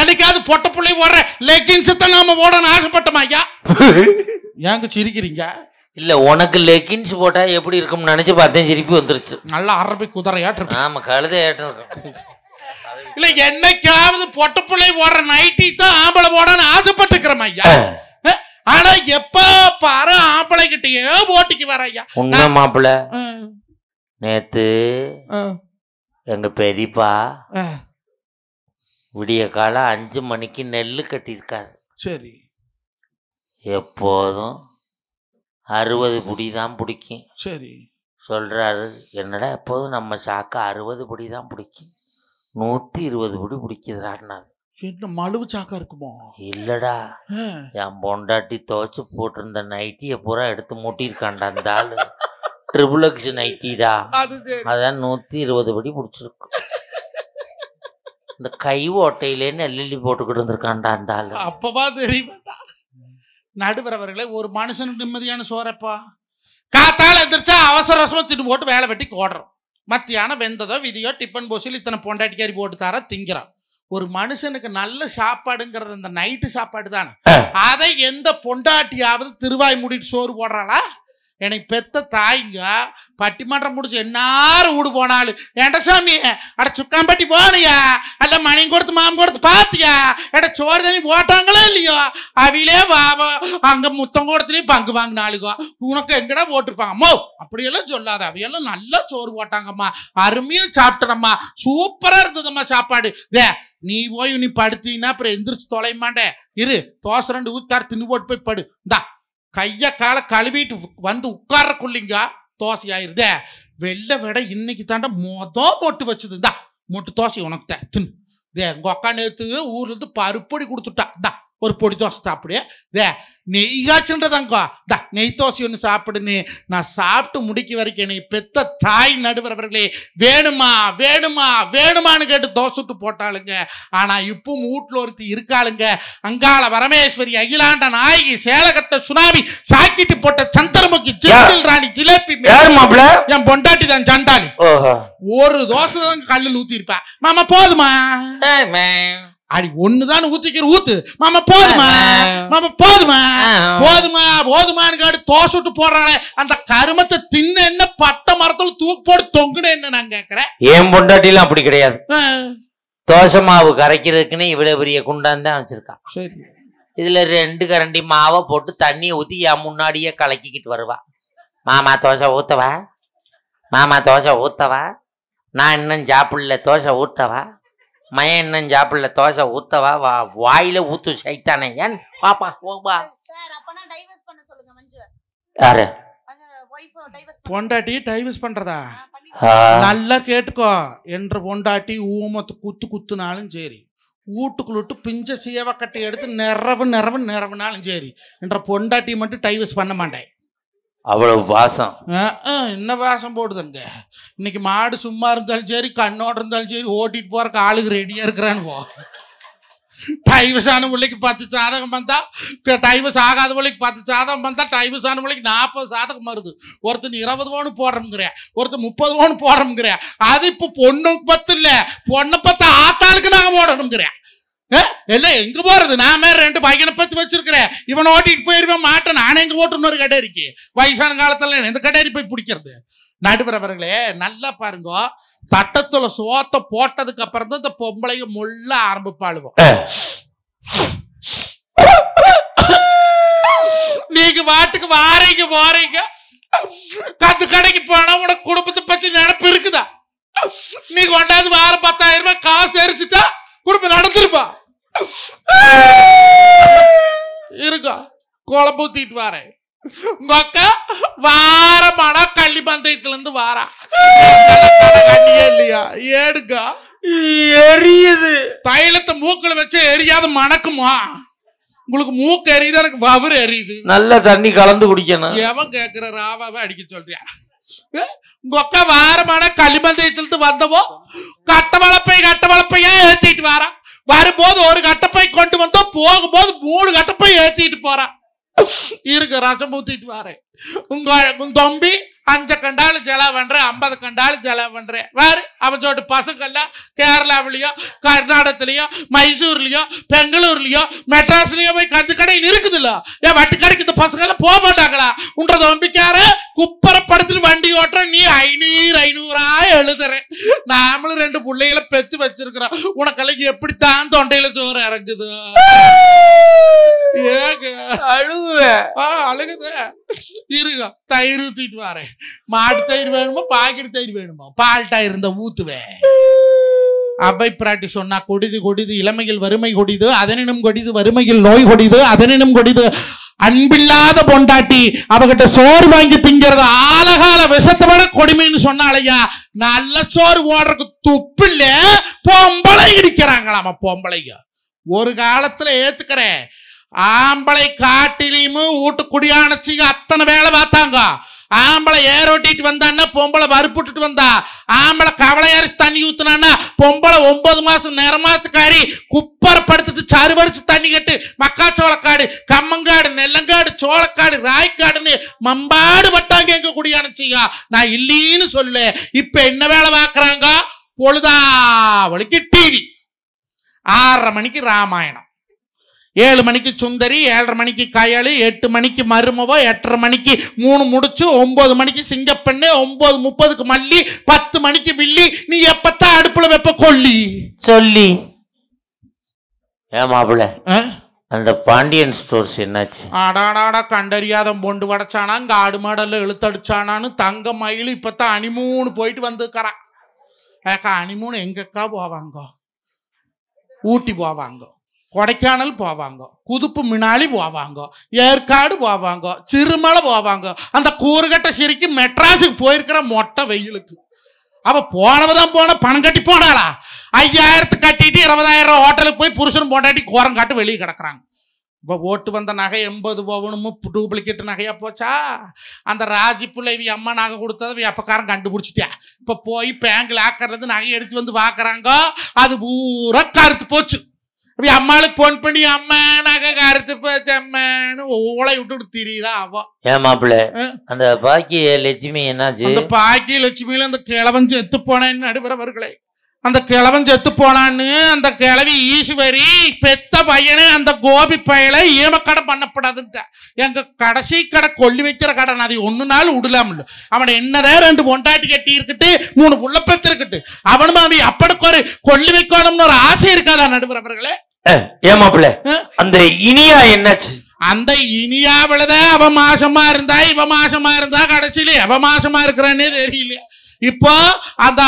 Speaker 1: என்னைக்காவது புள்ளை போடுற லெக்கின்ஸத்தை நாம் போடணும்னு ஆசைப்பட்டோமா ஐயா
Speaker 2: ஏங்க சிரிக்கிறீங்க இல்லை உனக்கு லெக்கின்ஸ் போட்டால் எப்படி இருக்கும்னு நினச்சி பார்த்தேன் சிரிப்பு வந்துருச்சு நல்லா அரபி குதிரை ஆமாம் ஆமா கழுத ஏற்றம் இருக்கும்
Speaker 1: இல்ல என்னைக்காவது பொட்ட பிள்ளை போடுற நைட்டி தான் ஆம்பளை போடணும்னு ஆசைப்பட்டு ஐயா ஆனா எப்ப பாரு ஆம்பளை கிட்டயே போட்டிக்கு வர ஐயா
Speaker 2: உண்மை மாப்பிள்ள நேத்து எங்க பெரியப்பா விடிய காலம் அஞ்சு மணிக்கு நெல்லு கட்டியிருக்காரு சரி எப்போதும் அறுபது புடி தான் பிடிக்கும் சரி சொல்றாரு என்னடா எப்போதும் நம்ம சாக்கா அறுபது புடி தான் பிடிக்கும் நூத்தி இருபது பிடி பிடிக்குதுடான்னாங்க
Speaker 1: என்ன மழுவு சாக்கா இருக்குமோ
Speaker 2: இல்லடா என் பொண்டாட்டி துவைச்சு போட்டிருந்த நைட்டியை பூரா எடுத்து மூட்டியிருக்காண்டா அந்த ஆளு ட்ரிபிள் எக்ஸ் நைட்டிடா அதான் நூத்தி இருபது படி பிடிச்சிருக்கு இந்த கை ஓட்டையிலே நெல்லி போட்டுக்கிட்டு இருந்திருக்காண்டா அந்த ஆளு அப்பவா
Speaker 1: தெரியுமாடா நடுவர் ஒரு மனுஷனுக்கு நிம்மதியான சோறப்பா காத்தால எந்திரிச்சா அவசர அவசரமா திட்டு போட்டு வேலை வெட்டி ஓடுறோம் மத்தியானம் வெந்ததோ விதியோ டிஃபன் போசில் இத்தனை பொண்டாட்டிக்காரி போட்டு தர திங்கிறான் ஒரு மனுஷனுக்கு நல்ல சாப்பாடுங்கிறது இந்த நைட்டு சாப்பாடு தானே அதை எந்த பொண்டாட்டியாவது திருவாய் முடிட்டு சோறு போடுறாளா என்னை பெத்த தாய்ங்க பட்டிமன்றம் முடிச்சு என்னாரும் வீடு போனாலும் ஏண்டா சாமி அட சுக்காம்பட்டி போனியா அல்ல மணியும் கொடுத்து மாம் கொடுத்து பாத்தியா எட சோறு தண்ணி போட்டாங்களோ இல்லையோ அவிலே வாவோ அங்க முத்தம் கொடுத்துலயும் பங்கு வாங்கினாளுகோ உனக்கு எங்கடா போட்டுருப்பாங்கம்மோ அப்படியெல்லாம் சொல்லாத அவையெல்லாம் நல்லா சோறு போட்டாங்கம்மா அருமையா சாப்பிட்டனம்மா சூப்பரா இருந்ததும்மா சாப்பாடு தே நீ போய் நீ படுத்தீங்கன்னா அப்புறம் எந்திரிச்சு தொலைமாட்டேன் இரு தோசை ரெண்டு ஊத்தார் தின்னு போட்டு போய் படு இந்தா கையை காலை கழுவிட்டு வந்து உட்காரக்குள்ளிங்க தோசை ஆயிருதே வெள்ளை விட இன்னைக்கு தாண்டா மொதல் மொட்டு வச்சதுதான் மொட்டு தோசை உனக்கு தான் தே உங்க அக்கா நேற்று ஊர்லேருந்து பருப்படி கொடுத்துட்டா தான் ஒரு பொடி தோசை சாப்பிடு தே நெய்யாச்சுன்றதாங்கோ தா நெய் தோசை ஒன்று சாப்பிடுன்னு நான் சாப்பிட்டு முடிக்க வரைக்கும் என்னை பெத்த தாய் நடுவரவர்களே வேணுமா வேணுமா வேணுமான்னு கேட்டு தோசைட்டு போட்டாளுங்க ஆனால் இப்பவும் வீட்டில் ஒருத்தி இருக்காளுங்க அங்காள பரமேஸ்வரி அகிலாண்ட நாயகி சேலகட்ட சுனாமி சாக்கிட்டு போட்ட சந்திரமுகி ஜெயில் ராணி ஜிலேபி என் பொண்டாட்டி தான் சண்டாளி ஒரு தோசை தான் கல்லில் ஊற்றிருப்பா மாமா போதுமா அடி ஒண்ணுதான் ஊத்திக்கிற ஊத்து மாம போதுமா மாமா போதுமா போதுமா போதுமானு காடு தோசை விட்டு போடுறானே அந்த கருமத்தை தின்ன என்ன பட்ட மரத்துல தூக்கு போடு தொங்குன என்ன நான் கேக்குறேன்
Speaker 2: ஏன் பொண்டாட்டிலாம் அப்படி கிடையாது தோசை மாவு கரைக்கிறதுக்குன்னு இவ்வளவு பெரிய குண்டான் தான் வச்சிருக்கான் சரி இதுல ரெண்டு கரண்டி மாவை போட்டு தண்ணியை ஊத்தி என் முன்னாடியே கலக்கிக்கிட்டு வருவா மாமா தோசை ஊத்தவா மாமா தோசை ஊத்தவா நான் இன்னும் சாப்பிடல தோசை ஊத்தவா மயம் இன்னும் சாப்பிடல தோசை ஊத்தவா வா வாயில ஊத்து சைத்தானே ஏன் பாப்பா போப்பா யாரு
Speaker 1: பொண்டாட்டி டைவர்ஸ் பண்றதா நல்லா கேட்டுக்கோ என்று பொண்டாட்டி ஊமத்து குத்து குத்துனாலும் சரி வீட்டுக்குள்ளிட்டு பிஞ்ச சீவக்கட்டை எடுத்து நிறவு நிறவு நிறவுனாலும் சரி என்ற பொண்டாட்டி மட்டும் டைவர்ஸ் பண்ண மாட்டேன்
Speaker 2: அவ்வளவு வாசம்
Speaker 1: என்ன வாசம் போடுதுங்க இன்னைக்கு மாடு சும்மா இருந்தாலும் சரி கண்ணோட இருந்தாலும் சரி ஓட்டிட்டு போறக்கு ஆளுக்கு ரெடியா இருக்கிறான்னு போ டைவஸான பிள்ளைக்கு பத்து சாதகம் வந்தா டைவஸ் ஆகாத பிள்ளைக்கு பத்து சாதகம் வந்தா டைவஸான பிள்ளைக்கு நாற்பது சாதகம் வருது ஒருத்தன் இருபது ஓனு போடுறோம்ங்கிற ஒருத்தன் முப்பது ஓனு போடுறோம்ங்கிற அது இப்போ பொண்ணுக்கு பத்து இல்ல பொண்ணு பத்து ஆத்தாளுக்கு நாங்கள் போடணுங்கிறேன் எங்க போறது நான் ரெண்டு பத்து ஓட்டிட்டு போயிருவேன் நானே ஓட்டுன்னு ஒரு கடை இருக்கு வயசான காலத்துல போய் நடுவரவர்களே நல்லா பாருங்க தட்டத்துல சோத்த போட்டதுக்கு அப்புறம் தான் இந்த பொம்பளைங்க முள்ள ஆரம்பிப்பாளுவோம் நீங்க வாட்டுக்கு வாரீங்க வாரீங்க கத்து கடைக்கு போனா உனக்கு குடும்பத்தை பத்தி நினைப்பு இருக்குதா நீ கொண்டாந்து வாரம் பத்தாயிரம் ரூபாய் காசு எரிச்சுட்டா குடும்பம் நடத்திருப்பா இருக்கா குழம்பு ஊத்திட்டு வார வாரமான கள்ளி பந்தயத்துல இருந்து வாரா இல்லையா ஏடுக்கா எரியுது தைலத்தை மூக்கல வச்சு எரியாத மணக்குமா உங்களுக்கு மூக்கு எரியுது எனக்கு வவறு எரியுது
Speaker 2: நல்ல தண்ணி கலந்து குடிக்கணும்
Speaker 1: எவன் கேக்குற ராவாவை அடிக்க சொல்றியா உங்க அக்கா வாரமான களிமந்தயத்திலிருந்து வந்தவோ கட்டவளப்பை கட்டவளப்பையா ஏற்றிட்டு வாரா வரும்போது ஒரு கட்டப்பை கொண்டு வந்தோம் போகும்போது மூணு கட்டப்பை ஏற்றிட்டு போறா இருக்கு ரசம் ஊத்திட்டு வாரேன் உங்க தொம்பி பண்ற ஐம்பது கண்டாலும் അമ്പത് பண்றேன் வேறு அவன் അവഞ്ചോട്ട് പസുക്കല്ല കേരളാവിലെയോ കർണാടകത്തിലെയോ மைசூர்லயோ பெங்களூர்லயோ மெட்ராஸ்லயோ போய் கஞ்சு கடையில் இருக்குதுல்ல ஏன் வட்டி கடைக்கு இந்த பசங்க போக மாட்டாங்களா உன்ற தம்பிக்கார குப்பரை படுத்துட்டு வண்டி ஓட்டுற நீ ஐநூறு ஐநூறா எழுதுறேன் நாமளும் ரெண்டு பிள்ளைகளை பெத்து வச்சிருக்கிறோம் உனக்கெல்லாம் எப்படித்தான் தொண்டையில சோறு இறங்குது ஏக அழுகுவேன் ஆ அழுகுது இருங்க தயிர் ஊத்திட்டு வரேன் மாட்டு தயிர் வேணுமோ பாக்கெட் தயிர் வேணுமோ பால் டயர் இருந்தா ஊத்துவேன் அவை பிராட்டி சொன்னா கொடிது கொடிது இளமையில் வறுமை கொடிது அதனினும் கொடிது வறுமையில் நோய் கொடிது அதனினும் கொடிது அன்பில்லாத பொண்டாட்டி அவகிட்ட சோறு வாங்கி திங்கிறது ஆலகால விஷத்தை விட கொடுமைன்னு சொன்னாலையா நல்ல சோறு ஓடுறதுக்கு துப்பில்ல பொம்பளை இடிக்கிறாங்களாமா பொம்பளைங்க ஒரு காலத்துல ஏத்துக்கிறேன் ஆம்பளை காட்டிலையுமே வீட்டு குடியானச்சிங்க அத்தனை வேலை பார்த்தாங்க ஆம்பளை ஏரோட்டிட்டு வந்தான்னா பொம்பளை வறுப்புட்டுட்டு வந்தா ஆம்பளை கவலை அரிசி தண்ணி ஊத்துனான்னா பொம்பளை ஒன்பது மாசம் நிறமாத்துக்காரி குப்பரை படுத்துட்டு சருவரிச்சு தண்ணி கட்டு மக்காச்சோளக்காடு கம்மங்காடு நெல்லங்காடு சோளக்காடு ராய்க்காடுன்னு மம்பாடு பட்டாங்க எங்க அணைச்சிங்க நான் இல்லீன்னு சொல்லு இப்ப என்ன வேலை பொழுதா வலிக்கு டிவி ஆறரை மணிக்கு ராமாயணம் ஏழு மணிக்கு சுந்தரி ஏழரை மணிக்கு காயாளி எட்டு மணிக்கு மருமவ எட்டரை மணிக்கு மூணு முடிச்சு ஒன்பது மணிக்கு சிங்கப்பெண்ணு ஒன்பது முப்பதுக்கு மல்லி பத்து மணிக்கு வில்லி நீ எப்பத்தான் அடுப்புல வெப்ப கொல்லி சொல்லி
Speaker 2: ஏமாப்புல அந்த பாண்டியன் ஸ்டோர்ஸ் என்னாச்சு
Speaker 1: ஆடாடாடா கண்டறியாத பொண்டு வடைச்சானா இங்க ஆடு மாடல்ல இழுத்தடிச்சானான்னு தங்க மயில் இப்பத்தான் அணிமூணு போயிட்டு வந்துக்கறான் ஏக்கா அனிமூணு எங்கக்கா போவாங்க ஊட்டி போவாங்க கொடைக்கானல் போவாங்க குதுப்பு மினாலி போவாங்க ஏற்காடு போவாங்க சிறுமலை போவாங்க அந்த கூறுகட்ட சிரிக்கு மெட்ராஸுக்கு போயிருக்கிற மொட்டை வெயிலுக்கு அவ போனவ தான் போன பணம் கட்டி போனாளா ஐயாயிரத்து கட்டிட்டு இருபதாயிரம் ரூபா ஹோட்டலுக்கு போய் புருஷன் போட்டாட்டி கோரம் காட்டு வெளியே கிடக்குறாங்க இப்போ ஓட்டு வந்த நகை எண்பது போகணும் டூப்ளிகேட் நகையாக போச்சா அந்த ராஜி பிள்ளைவி அம்மா நகை கொடுத்தது எப்பக்காரன் கண்டுபிடிச்சிட்டியா இப்போ போய் பேங்க் லாக்கர்லேருந்து நகை எடுத்து வந்து பார்க்குறாங்க அது பூரா கருத்து போச்சு அப்படி அம்மாளுக்கு போன் பண்ணி அம்மா நகை கருத்து போச்சம்மான்னு ஓலை விட்டுட்டு திரியுதா அவ
Speaker 2: ஏன் மாப்பிள்ள அந்த பாக்கிய லட்சுமி என்னாச்சு அந்த
Speaker 1: பாக்கிய லட்சுமியில அந்த கிழவன் செத்து போனேன்னு நடுவரவர்களே அந்த கிழவன் செத்து போனான்னு அந்த கிழவி ஈஸ்வரி பெத்த பையனே அந்த கோபி பயலை ஈமக்கடை பண்ணப்படாதுன்ட்டா எங்க கடைசி கடை கொல்லி வைக்கிற கடை நான் அது நாள் விடலாம் இல்லை அவனை என்னதான் ரெண்டு பொண்டாட்டி கட்டி இருக்கட்டு மூணு புள்ள பெத்திருக்கிட்டு அவனும் அவன் அப்படக்கு ஒரு கொல்லி வைக்கணும்னு ஒரு ஆசை இருக்காதா நடுவர் அவர்களே
Speaker 2: ஏமாப்பிள்ள அந்த இனியா
Speaker 1: அந்த அவ மாசமா இருந்தா இவ மாசமா இருந்தா கடைசியில அவ மாசமா இருக்கிறான்னே தெரியல இப்போ அந்த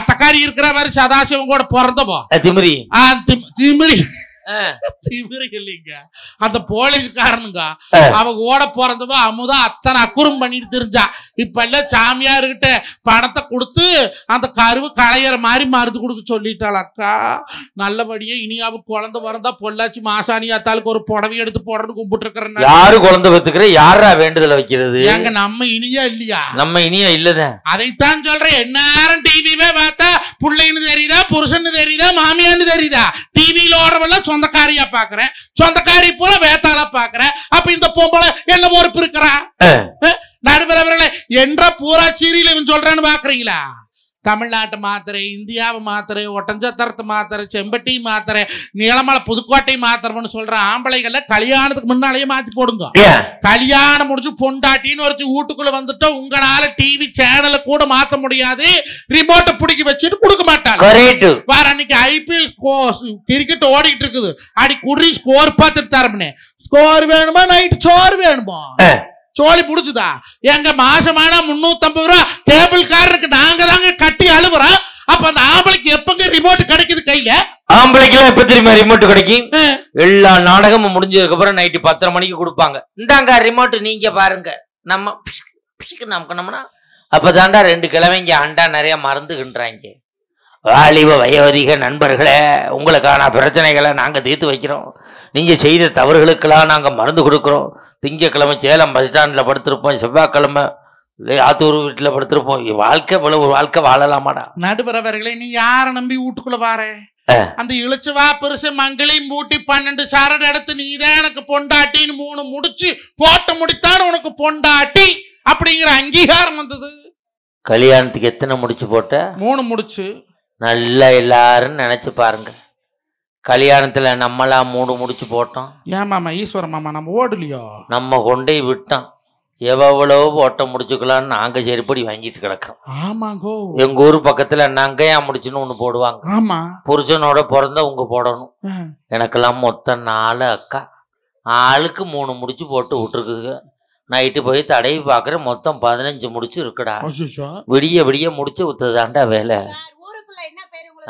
Speaker 1: அத்தக்காரி இருக்கிற சதாசிவம் கூட பிறந்தபோ திமிரி திமிரி இல்லைங்க அந்த போலீஸ்காரனுங்க அவ ஓட போறதுவ அமுதா அத்தனை அக்குறும் பண்ணிட்டு தெரிஞ்சா இப்ப எல்லாம் சாமியாருக்கிட்ட பணத்தை கொடுத்து அந்த கருவு களையிற மாதிரி மருந்து கொடுக்க சொல்லிட்டாளக்கா நல்லபடியே இனியாவு குழந்தை வரந்தா பொள்ளாச்சி அத்தாளுக்கு ஒரு புடவை எடுத்து போடுறன்னு கும்பிட்டு இருக்கிறேன் யாரு
Speaker 2: குழந்தை பத்துக்கிற யாரா வேண்டுதல வைக்கிறது எங்க
Speaker 1: நம்ம இனியா இல்லையா
Speaker 2: நம்ம இனியா இல்லதே
Speaker 1: அதைத்தான் சொல்றேன் எந்நேரம் டிவியுமே பார்த்தா பிள்ளைன்னு தெரியுதா புருஷன்னு தெரியுதா மாமியான்னு தெரியுதா டிவியில ஓடுறவெல்லாம் சொந்தக்காரியா பாக்குறேன் சொந்தக்காரி போல வேத்தால பாக்குறேன் அப்ப இந்த பொம்பளை என்ன பொறுப்பு இருக்கிறா நடுவர் அவர்களே என்ற பூரா சீரியல் இவன் சொல்றேன்னு பாக்குறீங்களா தமிழ்நாட்டு மாத்திரை இந்தியாவை மாத்திரை ஒட்டஞ்சத்திரத்து மாத்திரை செம்பட்டி மாத்திரை நீளமலை புதுக்கோட்டை மாத்திரம்னு சொல்ற ஆம்பளைகளை கல்யாணத்துக்கு முன்னாலேயே மாத்தி போடுங்க கல்யாணம் முடிச்சு பொண்டாட்டின்னு ஒரு வீட்டுக்குள்ள வந்துட்டோம் உங்களால டிவி சேனலை கூட மாத்த முடியாது ரிமோட்டை பிடிக்க வச்சுட்டு கொடுக்க மாட்டாங்க வேற அன்னைக்கு ஐபிஎல் கிரிக்கெட் ஓடிக்கிட்டு இருக்குது அடி குடி ஸ்கோர் பார்த்துட்டு தரமுன்னே ஸ்கோர் வேணுமா நைட் சோர் வேணுமா சோழி பிடிச்சதா எங்க மாசமான முன்னூத்தம்பது ரூபா டேபிள் காரருக்கு நாங்க தாங்க கட்டி அழுவுறோம் அப்ப அந்த ஆம்பளைக்கு எப்பங்க ரிமோட்
Speaker 2: கிடைக்குது கையில ஆம்பளைக்கு எப்ப தெரியுமா ரிமோட் கிடைக்கும் எல்லா நாடகமும் முடிஞ்சதுக்கு அப்புறம் நைட்டு பத்தரை மணிக்கு கொடுப்பாங்க இந்தாங்க ரிமோட் நீங்க பாருங்க நம்ம நமக்குனோம்னா அப்பதாண்டா ரெண்டு கிழமைங்க அண்டா நிறைய மறந்துகின்றாங்க வாலிப வயோதிக நண்பர்களே உங்களுக்கான பிரச்சனைகளை நாங்கள் தீர்த்து வைக்கிறோம் நீங்கள் செய்த தவறுகளுக்கெல்லாம் நாங்கள் மருந்து கொடுக்குறோம் திங்கக்கிழமை சேலம் பஸ் ஸ்டாண்டில் படுத்திருப்போம் செவ்வாய்க்கிழமை ஆத்தூர் வீட்டில் படுத்திருப்போம் வாழ்க்கை போல ஒரு வாழ்க்கை வாழலாமாடா
Speaker 1: நடுவரவர்களே நீ யாரை நம்பி வீட்டுக்குள்ள வாரே அந்த வா பெருசு மங்களையும் பூட்டி பன்னெண்டு சாரடு எடுத்து நீ தான் எனக்கு பொண்டாட்டின்னு மூணு முடிச்சு போட்ட முடித்தான் உனக்கு பொண்டாட்டி அப்படிங்கிற அங்கீகாரம் வந்தது
Speaker 2: கல்யாணத்துக்கு எத்தனை முடிச்சு போட்ட
Speaker 1: மூணு முடிச்சு
Speaker 2: நல்லா எல்லாரும் நினைச்சு பாருங்க கல்யாணத்துல நம்மளா மூடு முடிச்சு போட்டோம்
Speaker 1: ஏன் மாமா ஈஸ்வர மாமா நம்ம ஓடலையோ
Speaker 2: நம்ம கொண்டே விட்டோம் எவ்வளவு ஓட்ட முடிச்சுக்கலாம்னு நாங்க செருப்படி வாங்கிட்டு கிடக்கோம் ஆமாங்கோ எங்க ஊர் பக்கத்துல நங்கையா முடிச்சுன்னு ஒண்ணு போடுவாங்க ஆமா புருஷனோட பிறந்த உங்க போடணும் எனக்கெல்லாம் மொத்தம் நாலு அக்கா ஆளுக்கு மூணு முடிச்சு போட்டு விட்டுருக்குங்க நைட்டு போய் தடவி பார்க்குற மொத்தம் பதினஞ்சு முடிச்சு இருக்குடா விடிய விடிய முடிச்சு வித்ததாண்டா வேலை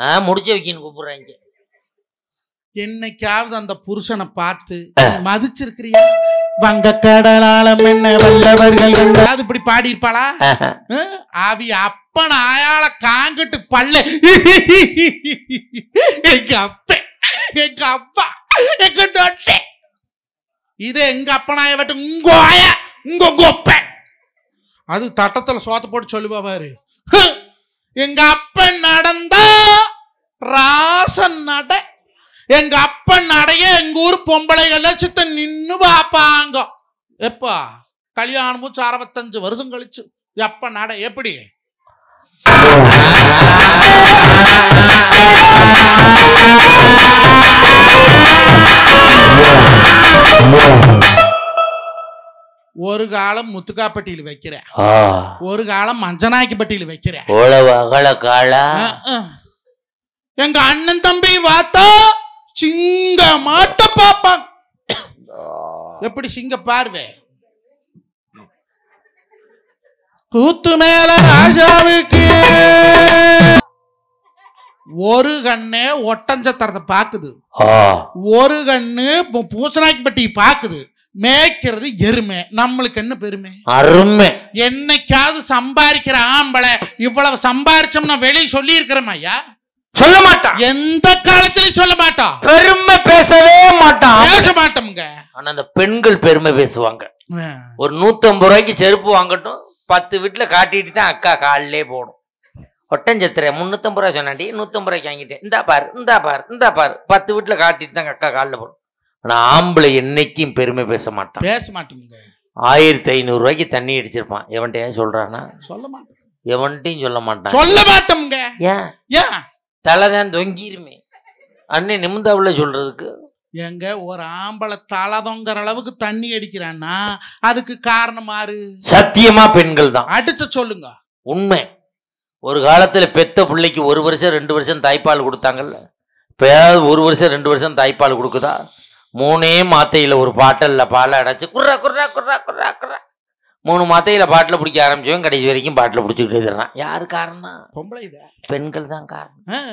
Speaker 2: ஆ முடிச்சு
Speaker 1: வைக்கின்னு கூப்பிடுறாங்க என்னைக்காவது அந்த புருஷனை பார்த்து மதிச்சிருக்கிறியா வங்க கடலால மென்ன வல்லவர்கள் இப்படி பாடி இருப்பாளா அவி அப்பன் ஆயால காங்கிட்டு பல்ல எங்க அப்ப எங்க அப்பா எங்க தொட்டே இது எங்க அப்பனாய வட்டு உங்க ஆய உங்க கொப்ப அது தட்டத்துல சோத்த போட்டு சொல்லுவாரு எங்க அப்பன் நடந்தா ராசன் நட எங்க அப்பன் நடைய எங்க ஊர் பொம்பளைகள் சித்தன் நின்னு பாப்பாங்க எப்பா கல்யாணமும் அறுபத்தஞ்சு வருஷம் கழிச்சு எப்ப நட எப்படி ஒரு காலம் முத்துக்காப்பட்டியில் வைக்கிறேன் ஒரு காலம் பட்டியில் வைக்கிறேன் எங்க அண்ணன் தம்பி வாத்தோ மாட்ட பார்ப்பாங்க எப்படி சிங்க பார்வை கூத்து மேல ராஜாவுக்கு ஒரு கண்ணு ஒட்டஞ்சத்தரத்தை பாக்குது ஒரு கண்ணு பட்டி பாக்குது மேய்க்கிறது எருமை நம்மளுக்கு என்ன பெருமை அருமை என்னைக்காவது சம்பாதிக்கிற ஆம்பளை இவ்வளவு சம்பாரிச்சோம்னா வெளியே சொல்லி இருக்கிறோம் ஐயா சொல்ல மாட்டான் எந்த காலத்திலும் சொல்ல மாட்டான் பெருமை பேசவே மாட்டான் பேச மாட்டோம்ங்க ஆனா
Speaker 2: அந்த பெண்கள் பெருமை பேசுவாங்க ஒரு நூத்தம்பது ரூபாய்க்கு செருப்பு வாங்கட்டும் பத்து வீட்டுல காட்டிட்டு தான் அக்கா காலிலே போடும் ஒட்டஞ்சத்திரை முந்நூற்றம்பது ரூபாய் சொன்னாண்டி நூத்தம்பது ரூபாய்க்கு வாங்கிட்டேன் இந்தா பாரு இந்தா பாரு இந்தா பாரு பத்து வீட்டுல காட்டிட்டு தாங்க அக்கா காலில் போடும் ஆனா ஆம்பளை என்னைக்கும் பெருமை பேச மாட்டான் பேச மாட்டேங்க ஆயிரத்தி ஐநூறு ரூபாய்க்கு தண்ணி அடிச்சிருப்பான் எவன்கிட்ட ஏன் சொல்கிறான்னா சொல்ல மாட்டேன் எவன்கிட்டையும் சொல்ல மாட்டான் சொல்ல மாட்டோம்ங்க ஏன் ஏன் தலைதான் தொங்கிருமே அன்னை நிமிந்தாவில் சொல்றதுக்கு
Speaker 1: எங்க ஒரு ஆம்பளை தலை தொங்குற அளவுக்கு தண்ணி அடிக்கிறான்னா அதுக்கு காரணம் ஆறு சத்தியமா பெண்கள் தான் அடுத்து
Speaker 2: சொல்லுங்க உண்மை ஒரு காலத்துல பெத்த பிள்ளைக்கு ஒரு வருஷம் ரெண்டு வருஷம் தாய்ப்பால் கொடுத்தாங்கல்ல இப்போ ஏதாவது ஒரு வருஷம் ரெண்டு வருஷம் தாய்ப்பால் கொடுக்குதா மூணே மாத்தையில் ஒரு பாட்டலில் பாலை அடைச்சி குர்ரா குர்ரா குர்ரா குர்ரா குர்ரா மூணு மாத்தையில் பாட்டில் பிடிக்க ஆரம்பிச்சவன் கடைசி வரைக்கும் பாட்டில் பிடிச்சிக்கிட்டு இருக்கிறான் யார் காரணம் பொம்பளை பெண்கள் தான் காரணம்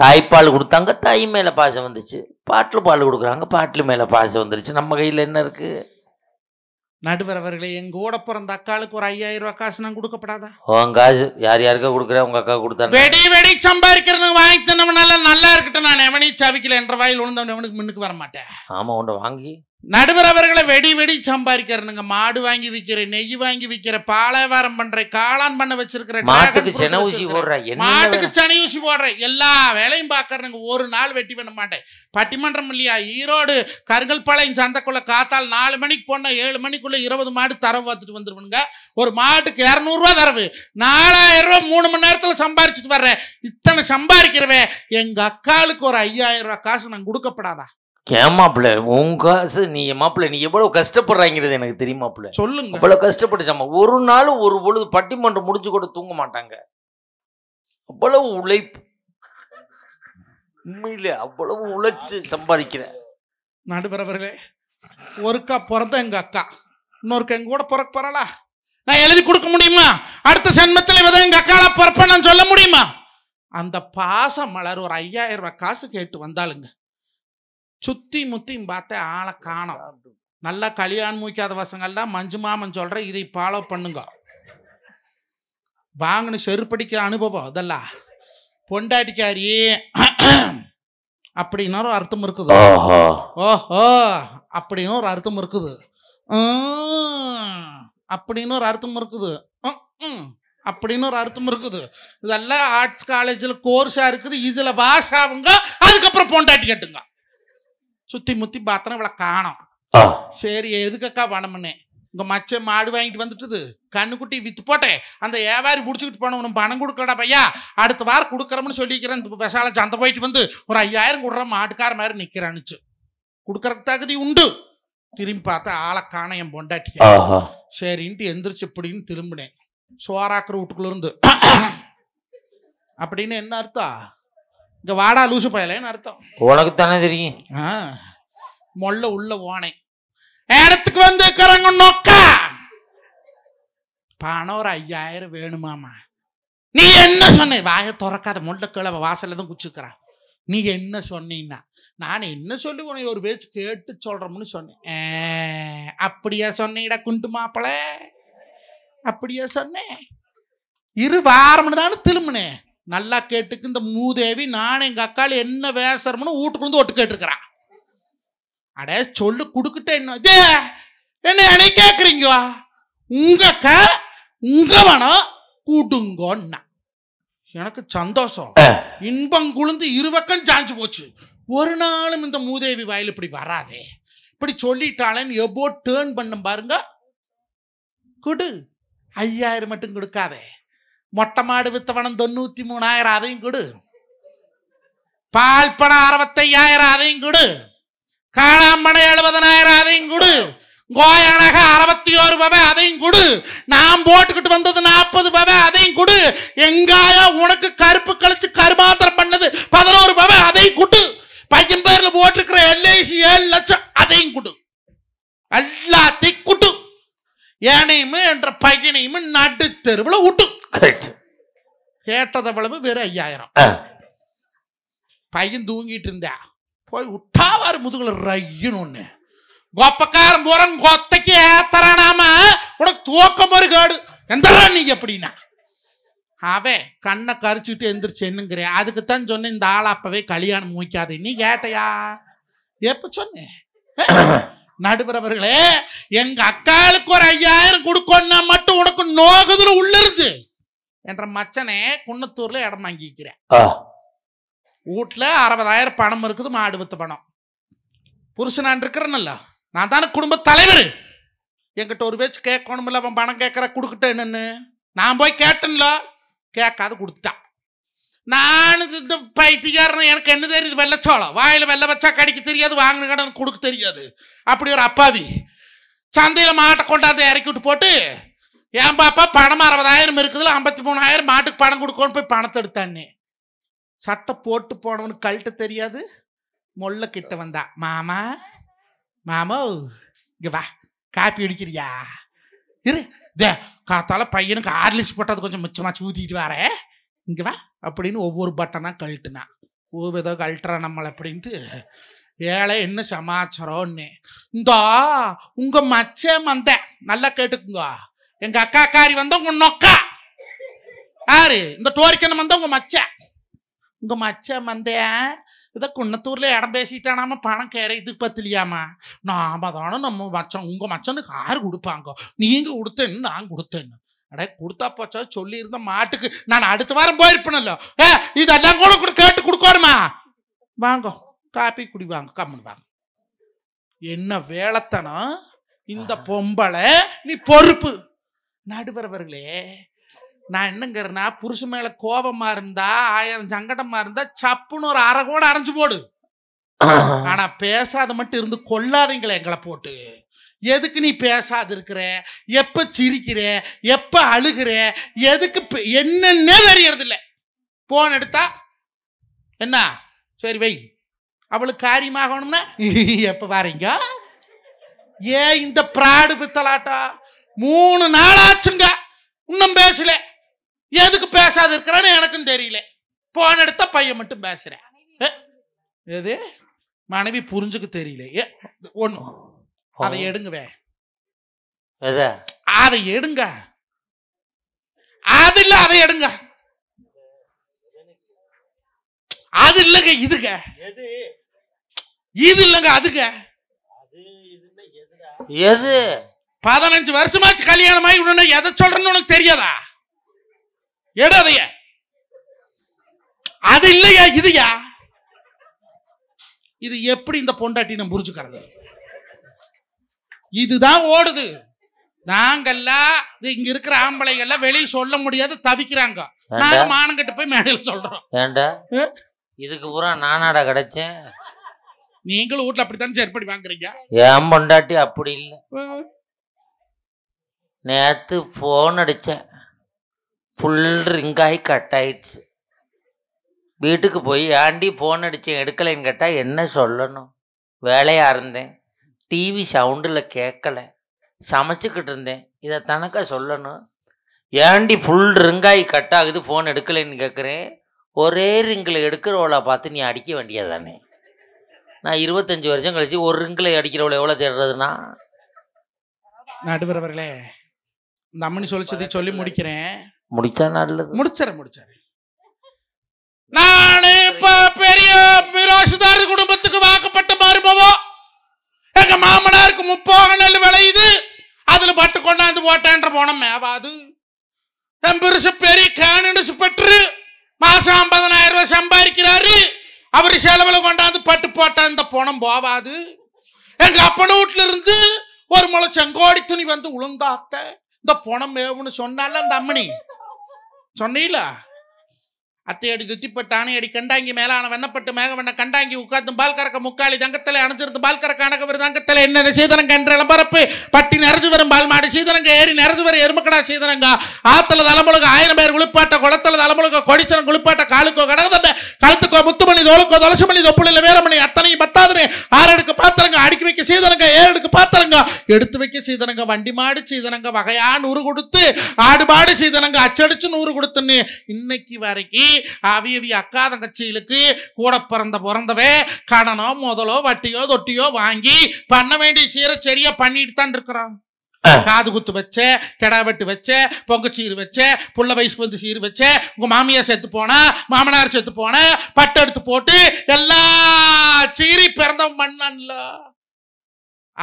Speaker 2: தாய்ப்பால் கொடுத்தாங்க தாய் மேலே பாசம் வந்துச்சு பாட்டில் பால் கொடுக்குறாங்க பாட்டில் மேலே பாசம் வந்துருச்சு நம்ம கையில் என்ன இருக்குது
Speaker 1: நடுவர் அவர்களே எங்க கூட பிறந்த அக்காளுக்கு ஒரு ஐயாயிரம் ரூபாய் காசு நான் கொடுக்கப்படாதா
Speaker 2: உன் காசு யார் யாருக்கா கொடுக்குற உங்க அக்கா கொடுத்தா வெடி
Speaker 1: வெடி சம்பாதிக்கிறது வாங்கி தின்னவனால நல்லா இருக்கட்டும் நான் எவனையும் சாவிக்கல என்ற வாயில் உழுந்தவன் எவனுக்கு முன்னுக்கு வர மாட்டேன்
Speaker 2: ஆமா உண்டை வாங்கி
Speaker 1: நடுவர் அவர்களை வெடி வெடி சம்பாதிக்கிறனுங்க மாடு வாங்கி விற்கிற நெய் வாங்கி விற்கிற பாலைவாரம் பண்ற காளான் பண்ண வச்சிருக்கிற மாட்டுக்கு சென ஊசி போடுற மாட்டுக்கு சென ஊசி போடுற எல்லா வேலையும் பாக்குறனுங்க ஒரு நாள் வெட்டி பண்ண மாட்டேன் பட்டிமன்றம் இல்லையா ஈரோடு பாளையம் சந்தைக்குள்ள காத்தால் நாலு மணிக்கு போனா ஏழு மணிக்குள்ள இருபது மாடு தரவு பார்த்துட்டு வந்துருவனுங்க ஒரு மாட்டுக்கு இரநூறுவா தரவு நாலாயிரம் ரூபா மூணு மணி நேரத்தில் சம்பாரிச்சிட்டு வர்றேன் இத்தனை சம்பாதிக்கிறவே எங்க அக்காளுக்கு ஒரு ஐயாயிரம் ரூபா காசு நான் கொடுக்கப்படாதா
Speaker 2: ஏமாப்பிள்ள உன் காசு நீ மாப்பிள்ள நீ எவ்வளவு கஷ்டப்படுறாங்கிறது எனக்கு தெரியுமாப்பிள்ள சொல்லுங்க இவ்வளவு கஷ்டப்பட்டுச்சாமா ஒரு நாள் ஒரு பொழுது பட்டிமன்றம் முடிஞ்சு கூட தூங்க மாட்டாங்க அவ்வளவு உழைப்பு உண்மையில அவ்வளவு உழைச்சு சம்பாதிக்கிறேன்
Speaker 1: நடுவரவர்களே ஒருக்கா பிறந்த எங்க அக்கா இன்னொருக்க எங்க கூட பிறக்க போறாளா நான் எழுதி கொடுக்க முடியுமா அடுத்த சென்மத்தில் இவதான் எங்க அக்காலா பிறப்ப நான் சொல்ல முடியுமா அந்த பாசம் மலர் ஒரு ஐயாயிரம் ரூபாய் காசு கேட்டு வந்தாளுங்க சுத்தி முத்தியும் பார்த்த ஆளை காணும் நல்லா கல்யாணம் முடிக்காத வசங்கள்லாம் மஞ்சு மாமன் சொல்ற இதை ஃபாலோ பண்ணுங்க வாங்கின செருப்படிக்க அனுபவம் அதெல்லாம் பொண்டாட்டிக்காரி அப்படின்னு ஒரு அர்த்தம் இருக்குது ஓஹோ அப்படின்னு ஒரு அர்த்தம் இருக்குது அப்படின்னு ஒரு அர்த்தம் இருக்குது அப்படின்னு ஒரு அர்த்தம் இருக்குது இதெல்லாம் ஆர்ட்ஸ் காலேஜில் கோர்ஸாக இருக்குது இதில் பாஷாவுங்க அதுக்கப்புறம் பொண்டாட்டி கட்டுங்க சுத்தி முத்தி பாத்திரம் இவளை காணும் சரி எதுக்கக்கா பணம்னு உங்க மச்ச மாடு வாங்கிட்டு வந்துட்டுது கண்ணுக்குட்டி வித்து போட்டேன் அந்த ஏவாரி பிடிச்சிக்கிட்டு போன உனக்கு பணம் கொடுக்கலடா பையா அடுத்த வாரம் கொடுக்குறோம்னு சொல்லிக்கிறேன் விசால சந்தை போயிட்டு வந்து ஒரு ஐயாயிரம் கொடுற மாட்டுக்கார மாதிரி நிற்கிறான்னுச்சு கொடுக்கறக்கு தகுதி உண்டு திரும்பி பார்த்தா ஆளை காண என் பொண்டாட்டிக்க சரின்ட்டு எந்திரிச்சு இப்படின்னு திரும்பினேன் சோறாக்குற வீட்டுக்குள்ள இருந்து அப்படின்னு என்ன அர்த்தம் இங்க வாடா லூசு பயலேன்னு அர்த்தம்
Speaker 2: உனக்கு தானே தெரியும்
Speaker 1: மொள்ள உள்ள போனேன் இடத்துக்கு வந்து கரங்க நோக்கா பணம் ஒரு ஐயாயிரம் வேணுமாமா நீ என்ன சொன்ன வாயை திறக்காத முள்ள கிழவ வாசல்ல தான் குச்சிக்கிறா நீ என்ன சொன்னீங்கன்னா நான் என்ன சொல்லி உனக்கு ஒரு பேச்சு கேட்டு சொல்றோம்னு சொன்னேன் அப்படியா சொன்னீடா குண்டு மாப்பிள அப்படியா சொன்னேன் இரு வாரம்னு தானே திரும்பினேன் நல்லா கேட்டுக்கு இந்த மூதேவி நானும் எங்கள் அக்காள் என்ன வேசரம்னு வீட்டுக்குள்ளேருந்து ஒட்டு கேட்டுருக்குறான் அட சொல்லு கொடுக்கிட்டேன் என்ன என்னை கேட்குறீங்க உங்க அக்கா உங்க மனம் கூட்டுங்கோன்னா எனக்கு சந்தோஷம் இன்பம் குளிர்ந்து இருவக்கம் சாஞ்சு போச்சு ஒரு நாளும் இந்த மூதேவி வாயில் இப்படி வராதே இப்படி சொல்லிட்டாளேன்னு எவ்வளோ டேர்ன் பண்ண பாருங்க குடு ஐயாயிரம் மட்டும் கொடுக்காதே மொட்டை மாடு வித்தவனம் தொண்ணூற்றி மூணாயிரம் அதையும் கொடு பால் பணம் அறுபத்தையாயிரம் அதையும் கொடு காளாம்பணம் எழுபதனாயிரம் அதையும் கொடு கோயானக அறுபத்தி ஒரு பவை அதையும் கொடு நான் போட்டுக்கிட்டு வந்தது நாற்பது பவை அதையும் கொடு எங்காயோ உனக்கு கருப்பு கழிச்சு கருமாத்திரம் பண்ணது பதினோரு பவை அதையும் கொடு பையன் பேர்ல போட்டிருக்கிற எல்ஐசி ஏழு லட்சம் அதையும் கொடு எல்லாத்தையும் குட்டு ஏனையுமே என்ற பையனையுமே நடு தெருவில் விட்டு கேட்டது அவ்வளவு வெறும் ஐயாயிரம் பையன் தூங்கிட்டு இருந்தா போய் விட்டாவாரு முதுகுல ரையன்னு ஒண்ணு கோப்பக்காரன் போறன் கொத்தைக்கு ஏத்தரானாம உனக்கு தூக்கம் ஒரு கேடு எந்த நீங்க எப்படின்னா அவன் கண்ணை கரிச்சுட்டு எந்திரிச்சு என்னங்கிறேன் அதுக்குத்தான் சொன்னேன் இந்த ஆள் அப்பவே கல்யாணம் முடிக்காது நீ கேட்டையா எப்ப சொன்ன நடுவரவர்களே எங்க அக்காளுக்கு ஒரு ஐயாயிரம் கொடுக்கணும் மட்டும் உனக்கு நோகுதுல உள்ளிருந்து என்ற மச்சனே குன்னத்தூர்ல இடம் வாங்கிக்கிறேன் வீட்டில் அறுபதாயிரம் பணம் இருக்குது மாடு வித்து பணம் புருஷனான் நான் இருக்கிறேன்ல நான் தானே குடும்ப தலைவர் என்கிட்ட ஒரு பேச்சு கேட்கணும்ல அவன் பணம் கேட்குற கொடுக்கட்டேன்னு நான் போய் கேட்டேன்ல கேட்காது கொடுத்துட்டான் நான் இந்த பைத்தியக்காரன் எனக்கு என்ன தெரியுது வெள்ளச்சோளம் வாயில் வெள்ளை வச்சா கடிக்க தெரியாது வாங்கின கடன் கொடுக்க தெரியாது அப்படி ஒரு அப்பாவி சந்தையில் மாட்டை கொண்டாந்து இறக்கி விட்டு போட்டு என் பாப்பா பணம் அறுபதாயிரம் இருக்குதுல ஐம்பத்தி மூணாயிரம் மாட்டுக்கு பணம் கொடுக்கணும்னு போய் பணத்தை எடுத்தானே சட்டை போட்டு போனவனு கழட்ட தெரியாது மொல்ல கிட்ட வந்தா மாமா மாமோ இங்க வா காப்பி அடிக்கிறியா இரு ஜே காத்தால பையனுக்கு ஆர்லிஸ் போட்டது கொஞ்சம் மிச்சமா ஊற்றிட்டு வர இங்கே வா அப்படின்னு ஒவ்வொரு பட்டனாக கழட்டுனா ஒவ்வொரு ஏதோ கழட்டுறா நம்மளை அப்படின்ட்டு ஏழை என்ன சமாச்சாரம்னு இந்தா உங்கள் மச்சே வந்தேன் நல்லா கேட்டுக்குங்க எங்க அக்கா காரி வந்தா உங்க நொக்கா யாரு இந்த டோரிக்கன் வந்தா உங்க மச்சா உங்க மச்ச மந்தைய இதை குன்னத்தூர்ல இடம் பேசிட்டானாம பணம் கேற இதுக்கு பத்திலையாமா நாம தானே நம்ம மச்சம் உங்க மச்சனுக்கு யாரு கொடுப்பாங்க நீங்க கொடுத்தேன்னு நான் கொடுத்தேன்னு அடே கொடுத்தா போச்சா சொல்லியிருந்த மாட்டுக்கு நான் அடுத்த வாரம் போயிருப்பேனല്ലോ ஏ இதெல்லாம் கூட கேட்டு கொடுக்கணுமா வாங்க காப்பி குடி வாங்க கம்மன் வாங்க என்ன வேலைத்தனம் இந்த பொம்பளை நீ பொறுப்பு நடுவரவர்களே நான் என்னங்கிறனா புருஷன் மேல கோபமா இருந்தா ஆயிரம் சங்கடமா இருந்தா சப்புன்னு ஒரு அரை கூட அரைஞ்சு போடு ஆனா பேசாத மட்டும் இருந்து கொல்லாதீங்களே எங்களை போட்டு எதுக்கு நீ பேசாது இருக்கிற எப்ப சிரிக்கிற எப்ப அழுகிற எதுக்கு என்னன்னே தெரியறது இல்லை போன் எடுத்தா என்ன சரி வை அவளுக்கு காரியமாகணும்னா [LAUGHS] எப்ப வாரீங்க ஏன் இந்த பிராடு பித்தலாட்டா மூணு நாளாச்சுங்க இன்னும் பேசல எதுக்கு பேசாது இருக்கிறான்னு எனக்கும் தெரியல போன எடுத்த பையன் மட்டும் பேசுறேன் எது மனைவி புரிஞ்சுக்க தெரியல ஒண்ணு அதை எடுங்கவே அதை எடுங்க அது இல்ல அதை எடுங்க அது இல்லங்க இதுக இது இல்லங்க அதுக எது பதினஞ்சு வருஷமாச்சு கல்யாணம் ஆகி உடனே எதை சொல்றேன்னு உனக்கு தெரியாதா எடாதைய அது இல்லையா இதுயா இது எப்படி இந்த பொண்டாட்டி நம்ம புரிஞ்சுக்கிறது இதுதான் ஓடுது நாங்கெல்லாம் இங்க இருக்கிற எல்லாம் வெளியில் சொல்ல முடியாது தவிக்கிறாங்க நாங்க மானங்கிட்ட போய் மேடையில் சொல்றோம்
Speaker 2: ஏண்டா இதுக்கு பூரா நானாடா கிடைச்சேன் நீங்களும் வீட்டுல அப்படித்தானே சரிப்படி வாங்குறீங்க ஏன் பொண்டாட்டி அப்படி இல்லை நேற்று ஃபோன் அடித்தேன் ஃபுல் ரிங்காகி கட் ஆயிடுச்சு வீட்டுக்கு போய் ஆண்டி ஃபோன் அடித்தேன் எடுக்கலைன்னு கேட்டால் என்ன சொல்லணும் வேலையாக இருந்தேன் டிவி சவுண்டில் கேட்கல சமைச்சிக்கிட்டு இருந்தேன் இதை தனக்க சொல்லணும் ஏண்டி ஃபுல் ரிங்காகி கட் ஆகுது ஃபோன் எடுக்கலைன்னு கேட்குறேன் ஒரே ரிங்கில் எடுக்கிறவளை பார்த்து நீ அடிக்க வேண்டியது தானே நான் இருபத்தஞ்சி வருஷம் கழித்து ஒரு ரிங்கில் அடிக்கிறவளை எவ்வளோ தேடுறதுன்னா
Speaker 1: நடுவர்களே இந்த அம்மனி சொல்லிச்சதை சொல்லி முடிக்கிறேன்
Speaker 2: முடிச்சா நல்லது
Speaker 1: முடிச்சாரு முடிச்சாரு நானு இப்ப பெரிய மிராசுதார குடும்பத்துக்கு வாக்கப்பட்ட மருமவம் எங்க மாமனாருக்கு முப்போக நெல் விளையுது அதுல பட்டு கொண்டாந்து போட்டேன்ற போன மேவாது என் பெருசு பெரிய கேனடிசு பற்று மாசம் ஐம்பதனாயிரம் ரூபாய் சம்பாதிக்கிறாரு அவர் செலவில் கொண்டாந்து பட்டு போட்டால் இந்த பணம் போவாது எங்க அப்பன வீட்டில இருந்து ஒரு முளை செங்கோடி துணி வந்து உளுந்தாத்த இந்த பணம் மேவுன்னு சொன்னால அந்த அம்மணி சொன்னீங்களா அத்தை அடி துத்திப்பட்டானே அடி கண்டாங்கி மேலான வெண்ணப்பட்டு மேக வண்ண கண்டாங்கி உட்காந்து பால் கரக்க முக்காளி தங்கத்தலை அணிஞ்சிருந்து பால் கறக்க அணகவர் தங்கத்தில் என்னென்ன சீதனங்க என்ற இளம்பரப்பு பட்டி நிறைஞ்சு வரும் பால் மாடு சீதனங்க ஏறி நிறைஞ்சு வரும் எருமக்கடா சீதனங்க ஆத்துல தலைமுழுக ஆயிரம் பேர் குளிப்பாட்ட குளத்துல தலைமுழுக கொடிச்சனம் குளிப்பாட்ட காலுக்கோ கடகதண்ட கழுத்துக்கோ முத்துமணி தோலுக்கோ தொலைசு மணி தொப்புளில் வேறமணி அத்தனையும் ஆறு ஆறடுக்கு பாத்திரங்க அடுக்கி வைக்க சீதனங்க ஏழடுக்கு பாத்திரங்க எடுத்து வைக்க சீதனங்க வண்டி மாடு சீதனங்க வகையா நூறு கொடுத்து ஆடு மாடு சீதனங்க அச்சடிச்சு நூறு கொடுத்துன்னு இன்னைக்கு வரைக்கும் அவியவி அக்கா தங்கச்சிகளுக்கு கூட பிறந்த பிறந்தவே கடனோ முதலோ வட்டியோ தொட்டியோ வாங்கி பண்ண வேண்டிய சீரை சரியா பண்ணிட்டு தான் இருக்கிறான் காது குத்து வச்ச கெடா வெட்டு வச்ச சீரு வச்ச புள்ள வயசுக்கு வந்து சீர் வச்ச உங்க மாமியா செத்து போன மாமனார் செத்து போன பட்டு எடுத்து போட்டு எல்லா சீரி பிறந்தவன் மண்ணன்ல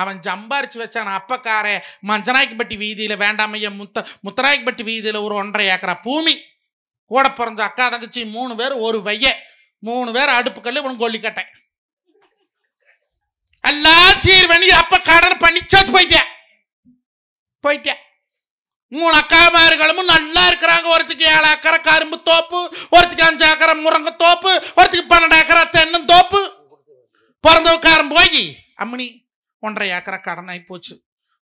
Speaker 1: அவன் சம்பாரிச்சு வச்சான் அப்பக்காரன் மஞ்சனாய்க்கு வீதியில வீதியில் வேண்டாமைய முத்த முத்தராய்க்கு வீதியில ஒரு ஒன்றரை ஏக்கரா பூமி கூட பிறந்த அக்கா தங்கச்சி மூணு பேர் ஒரு வைய மூணு பேர் அடுப்புக்கல் இவன் கொல்லிக்கட்டை எல்லாம் சீர் பண்ணி அப்ப கடன் பண்ணி போயிட்டேன் போயிட்டேன் மூணு அக்கா மாறுகளும் நல்லா இருக்கிறாங்க ஒருத்துக்கு ஏழு அக்கறை கரும்பு தோப்பு ஒருத்துக்கு அஞ்சு அக்கறை முருங்க தோப்பு ஒருத்துக்கு பன்னெண்டு அக்கறை தென்னும் தோப்பு பிறந்தவுக்காரன் போய் அம்மனி ஒன்றரை ஏக்கரை ஆகி போச்சு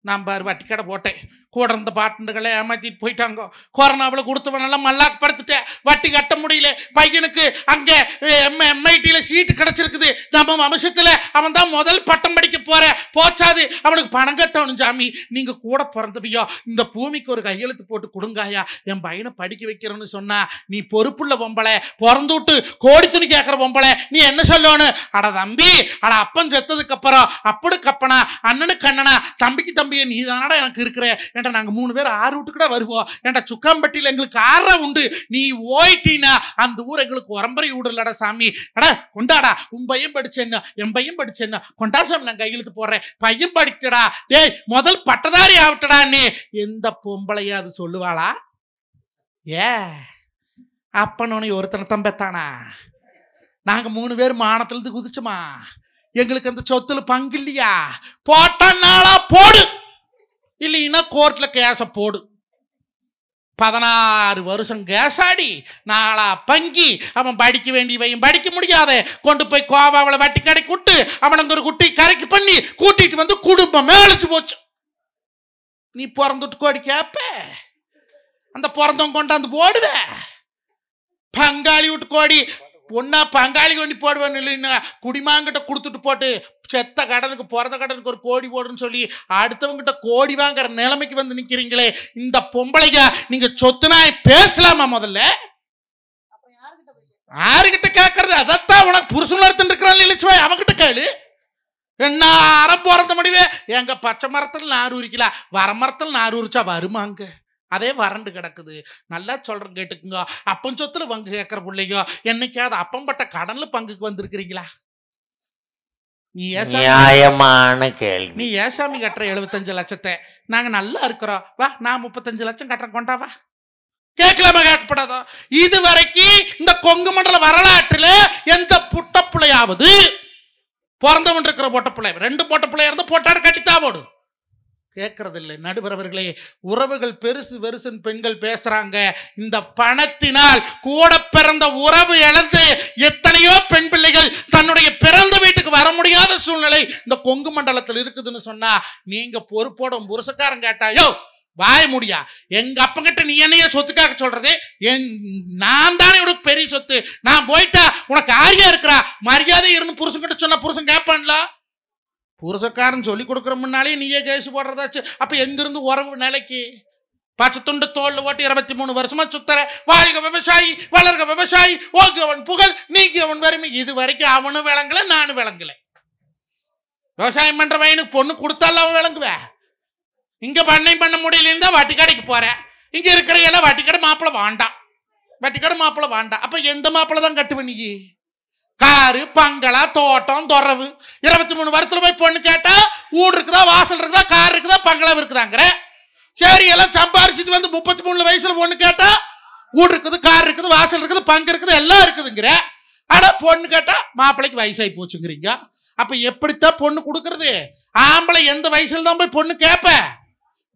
Speaker 1: நான் பாரு வட்டிக்கடை கடை போட்டேன் கூட இருந்த பாட்டுகளை ஏமாத்திட்டு போயிட்டாங்க கொரோனாவில் கொடுத்தவனெல்லாம் மல்லாக்கு படுத்துட்டேன் வட்டி கட்ட முடியல பையனுக்கு அங்கே எம் எம்ஐடியில் சீட்டு கிடச்சிருக்குது நம்ம வம்சத்தில் அவன் தான் முதல் பட்டம் படிக்க போகிறேன் போச்சாது அவனுக்கு பணம் கட்டணும் சாமி நீங்கள் கூட பிறந்தவையோ இந்த பூமிக்கு ஒரு கையெழுத்து போட்டு கொடுங்காயா என் பையனை படிக்க வைக்கிறேன்னு சொன்னா நீ பொறுப்புள்ள பொம்பளை பிறந்து விட்டு கோடி துணி கேட்குற பொம்பளை நீ என்ன சொல்லணும் அட தம்பி அட அப்பன் செத்ததுக்கு அப்புறம் அப்படி கப்பனா அண்ணனு கண்ணனா தம்பிக்கு தம்பியை நீ தானடா எனக்கு இருக்கிற ஏன்டா நாங்கள் மூணு பேர் ஆறு வீட்டுக்கு கூட வருவோம் ஏன்டா சுக்காம்பட்டியில் எங்களுக்கு ஆறு உண்டு நீ ஓய்ட்டினா அந்த ஊர் எங்களுக்கு உரம்பரை விடலடா சாமி அடா கொண்டாடா உன் பையன் படிச்சேன்னா என் பையன் படிச்சேன்னா கொண்டா சாமி நான் கையெழுத்து போடுறேன் பையன் படிக்கடா டேய் முதல் பட்டதாரி ஆகட்டடா நீ எந்த அது சொல்லுவாளா ஏ அப்பனோனே ஒருத்தனை தான் பெத்தானா நாங்கள் மூணு பேர் மானத்துலேருந்து குதிச்சோமா எங்களுக்கு அந்த சொத்துல பங்கு இல்லையா போட்டா நாளா போடு இல்லைன்னா கோர்ட்டில் கேஸை போடு பதினாறு வருஷம் கேசாடி நாளா பங்கி அவன் படிக்க வேண்டியவையும் படிக்க முடியாத கொண்டு போய் கோவாவில் வட்டி கடைக்கு விட்டு அவனுக்கு ஒரு குட்டி கரைக்கு பண்ணி கூட்டிகிட்டு வந்து குடும்பம் மேலச்சு போச்சு நீ பிறந்துட்டு கோடி கேப்ப அந்த பிறந்தவன் கொண்டாந்து போடுவே பங்காளி விட்டு கோடி பொண்ணா பங்காளி கொண்டு போடுவேன் இல்லைன்னா குடிமாங்கிட்ட கொடுத்துட்டு போட்டு செத்த கடனுக்கு பிறந்த கடனுக்கு ஒரு கோடி போடுன்னு சொல்லி அடுத்தவங்ககிட்ட கோடி வாங்குற நிலைமைக்கு வந்து நிற்கிறீங்களே இந்த பொம்பளைக்கா நீங்கள் சொத்துனாய் பேசலாமா முதல்ல யாருக்கிட்ட கேட்கறது அதத்தான் உனக்கு புருஷன் ஒருத்தன் இருக்கிறான் இல்லச்சுவாய் அவங்கிட்ட கேளு என்ன அறம் பிறந்த முடிவே எங்கள் பச்சை மரத்தில் நார் உரிக்கலாம் வர மரத்தில் நார் உரிச்சா வருமாங்க அதே வறண்டு கிடக்குது நல்லா சொல்றேன் கேட்டுக்குங்க அப்பன் சொத்துல பங்கு கேட்குற பிள்ளைங்க என்னைக்காவது அப்பம்பட்ட கடனில் பங்குக்கு வந்திருக்கிறீங்களா நீ நியாயமான கேள்வி நீ ஏசாமி கட்டுற எழுபத்தஞ்சு லட்சத்தை நாங்க நல்லா இருக்கிறோம் வா நான் முப்பத்தஞ்சு லட்சம் கட்டுற கொண்டா வா கேட்கலாமா கேட்கப்படாதோ இது வரைக்கும் இந்த கொங்கு மண்டல வரலாற்றில் எந்த புட்ட பிள்ளையாவது பிறந்தவன் இருக்கிற போட்ட பிள்ளை ரெண்டு போட்ட பிள்ளையா இருந்தால் போட்டாரு கட்டித்தான் போடும் கேட்கறதில்லை நடுவர் உறவுகள் பெருசு பெருசுன்னு பெண்கள் பேசுறாங்க இந்த பணத்தினால் கூட பிறந்த உறவு இழந்து எத்தனையோ பெண் பிள்ளைகள் தன்னுடைய பிறந்த வீட்டுக்கு வர முடியாத சூழ்நிலை இந்த கொங்கு மண்டலத்தில் இருக்குதுன்னு சொன்னா நீங்க பொறுப்போட புருஷக்காரன் கேட்டாயோ வாய முடியா எங்க கிட்ட நீ என்னைய சொத்துக்காக சொல்றது என் நான் தானே உனக்கு பெரிய சொத்து நான் போயிட்டா உனக்கு ஆரியா இருக்கிறா மரியாதை இருந்து புருஷன் கிட்ட சொன்னா புருஷன் கேட்பான்ல பூரசக்காரன் சொல்லி கொடுக்குற முன்னாலே நீயே கேசு போடுறதாச்சு அப்போ எங்கிருந்து உறவு நிலைக்கு துண்டு தோல் ஓட்டு இருபத்தி மூணு வருஷமா சுத்தர வாழ்க விவசாயி வளர்க விவசாயி ஓகே அவன் புகழ் நீக்கி அவன் வறுமை இது வரைக்கும் அவனும் விளங்கல நானும் விளங்கல விவசாயம் பண்ற வயனுக்கு பொண்ணு கொடுத்தாலும் அவன் விளங்குவேன் இங்க பண்ணை பண்ண முடியலன்னு தான் வட்டி கடைக்கு போறேன் இங்க இருக்கிற எல்லாம் வாட்டிக்கடை மாப்பிள்ள வாண்டாம் வாட்டிக்கடை மாப்பிள்ள வாண்டாம் அப்ப எந்த மாப்பிள்ள தான் கட்டுவ நீ காரு பங்களா தோட்டம் துறவு இருபத்தி மூணு வருஷத்துல போய் பொண்ணு கேட்டா வீடு இருக்குதா வாசல் இருக்குதா கார் இருக்குதா பங்களா இருக்குதாங்கிற சரி எல்லாம் சம்பாரிச்சிட்டு வந்து முப்பத்தி மூணு வயசுல பொண்ணு கேட்டா வீடு இருக்குது கார் இருக்குது வாசல் இருக்குது பங்கு இருக்குது எல்லாம் இருக்குதுங்கிற ஆனா பொண்ணு கேட்டா மாப்பிள்ளைக்கு வயசாகி போச்சுங்கிறீங்க அப்ப எப்படித்தான் பொண்ணு கொடுக்கறது ஆம்பளை எந்த வயசுல தான் போய் பொண்ணு கேட்பேன்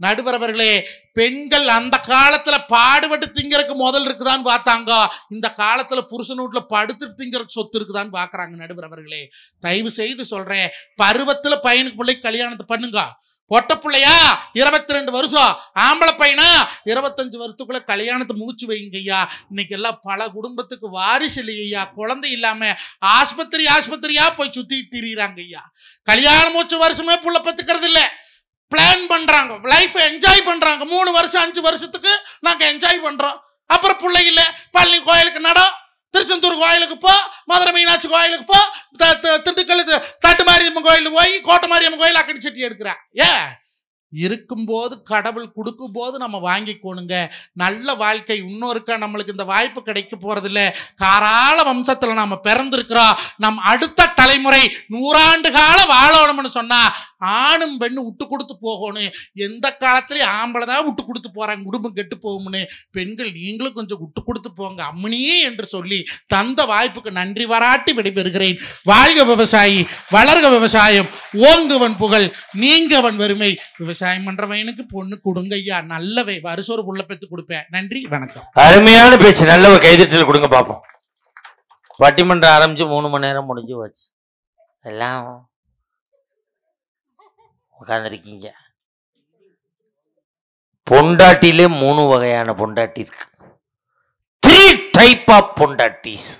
Speaker 1: நடுவரவர்களே பெண்கள் அந்த காலத்துல பாடுபட்டு திங்கிறதுக்கு முதல் இருக்குதான்னு பார்த்தாங்க இந்த காலத்துல புருஷன் வீட்டுல படுத்துட்டு திங்கிறதுக்கு சொத்து இருக்குதான்னு பாக்குறாங்க நடுவரவர்களே தயவு செய்து சொல்றேன் பருவத்துல பையனுக்கு பிள்ளைக்கு கல்யாணத்தை பண்ணுங்க பொட்ட பிள்ளையா இருபத்தி ரெண்டு வருஷம் ஆம்பளை பையனா இருபத்தஞ்சு வருஷத்துக்குள்ள கல்யாணத்தை மூச்சு வைங்க ஐயா இன்னைக்கு எல்லாம் பல குடும்பத்துக்கு வாரிசு இல்லையா குழந்தை இல்லாம ஆஸ்பத்திரி ஆஸ்பத்திரியா போய் சுத்தி திரியிறாங்க ஐயா கல்யாணம் மூச்சு வருஷமே புள்ள பத்துக்கிறது இல்லை பிளான் பண்ணுறாங்க லைஃப்பை என்ஜாய் பண்ணுறாங்க மூணு வருஷம் அஞ்சு வருஷத்துக்கு நாங்கள் என்ஜாய் பண்ணுறோம் அப்புறம் பிள்ளைகள் பழனி கோயிலுக்கு நடம் திருச்செந்தூர் கோயிலுக்கு போ மதுரை மீனாட்சி கோயிலுக்கு போ திண்டுக்கல் தட்டு மாரியம்மன் கோயிலுக்கு போய் கோட்டை மாரியம்மன் கோயில் அக்கடி சட்டி எடுக்கிறேன் ஏன் இருக்கும்போது கடவுள் கொடுக்கும்போது நம்ம வாங்கிக்கோணுங்க நல்ல வாழ்க்கை இன்னொருக்கா நம்மளுக்கு இந்த வாய்ப்பு கிடைக்க போகிறதில்ல காராள வம்சத்தில் நாம் பிறந்திருக்கிறோம் நம் அடுத்த தலைமுறை நூறாண்டு கால வாழணும்னு சொன்னால் ஆணும் பெண்ணு விட்டு கொடுத்து போகணும் எந்த காலத்துலயும் ஆம்பளை தான் விட்டு கொடுத்து போகிறாங்க குடும்பம் கெட்டு போகும்னு பெண்கள் நீங்களும் கொஞ்சம் விட்டு கொடுத்து போங்க அம்மனியே என்று சொல்லி தந்த வாய்ப்புக்கு நன்றி வராட்டி விடைபெறுகிறேன் வாழ்க விவசாயி வளர்க விவசாயம் ஓங்குவன் புகழ் நீங்கவன் வறுமை விவசாயம் விவசாயம் பண்றவனுக்கு பொண்ணு கொடுங்க ஐயா நல்லவை வருஷம் புள்ள பெத்து கொடுப்பேன் நன்றி வணக்கம்
Speaker 2: அருமையான பேச்சு நல்ல ஒரு கொடுங்க பார்ப்போம் பட்டிமன்றம் ஆரம்பிச்சு மூணு மணி நேரம் முடிஞ்சு வச்சு எல்லாம் உட்காந்துருக்கீங்க பொண்டாட்டிலே மூணு வகையான பொண்டாட்டி இருக்கு த்ரீ டைப் ஆஃப் பொண்டாட்டிஸ்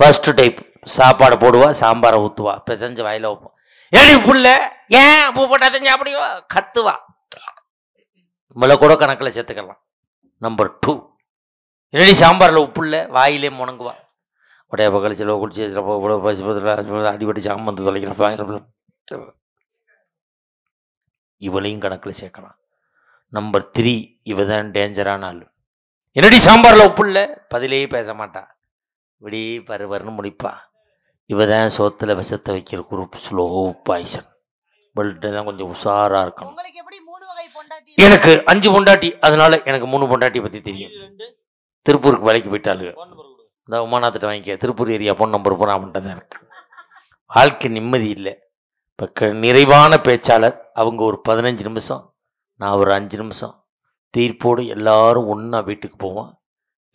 Speaker 2: ஃபர்ஸ்ட் டைப் சாப்பாடு போடுவா சாம்பாரை ஊற்றுவா பிசைஞ்சு வாயில் வைப்போம் ஏடி புள்ள ஏன் பூ போட்டாதான் அப்படியோ கத்துவா இவ்வளோ கூட கணக்கில் சேர்த்துக்கலாம் நம்பர் டூ என்னடி சாம்பாரில் உப்பு இல்லை வாயிலே முணங்குவா உடைய பக்கத்தில் செலவு குடிச்சு அடிபடி சாமந்து தொலைக்கிறேன் இவளையும் கணக்கில் சேர்க்கலாம் நம்பர் த்ரீ இவ தான் டேஞ்சரான ஆள்
Speaker 1: என்னடி சாம்பாரில்
Speaker 2: உப்பு இல்லை பதிலேயே பேச மாட்டா இப்படி பருவர்னு முடிப்பா இவதான் தான் சோத்தில் விஷத்தை வைக்கிற குரூப் ஸ்லோ பாய்சன் இவள்கிட்ட தான் கொஞ்சம் உஷாராக இருக்கணும் எனக்கு அஞ்சு பொண்டாட்டி அதனால எனக்கு மூணு பொண்டாட்டி பற்றி தெரியும் திருப்பூருக்கு வேலைக்கு போயிட்டாலு இந்த உமானாத்திட்ட வாங்கிக்க திருப்பூர் ஏரியா பொன் நம்பர் போனா தான் இருக்கு வாழ்க்கை நிம்மதி இல்லை இப்போ நிறைவான பேச்சாளர் அவங்க ஒரு பதினஞ்சு நிமிஷம் நான் ஒரு அஞ்சு நிமிஷம் தீர்ப்போடு எல்லாரும் ஒன்றா வீட்டுக்கு போவோம்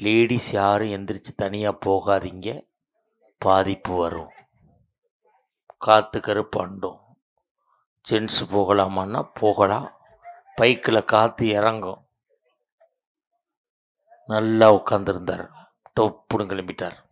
Speaker 2: லேடிஸ் யாரும் எந்திரிச்சு தனியாக போகாதீங்க பாதிப்பு வரும் காற்று கருப்பு அண்டும் ஜென்ஸ் போகலாமான்னா போகலாம் பைக்கில் காற்று இறங்கும் நல்லா உட்காந்துருந்தார் டொப்புன்னு கிளம்பிட்டார்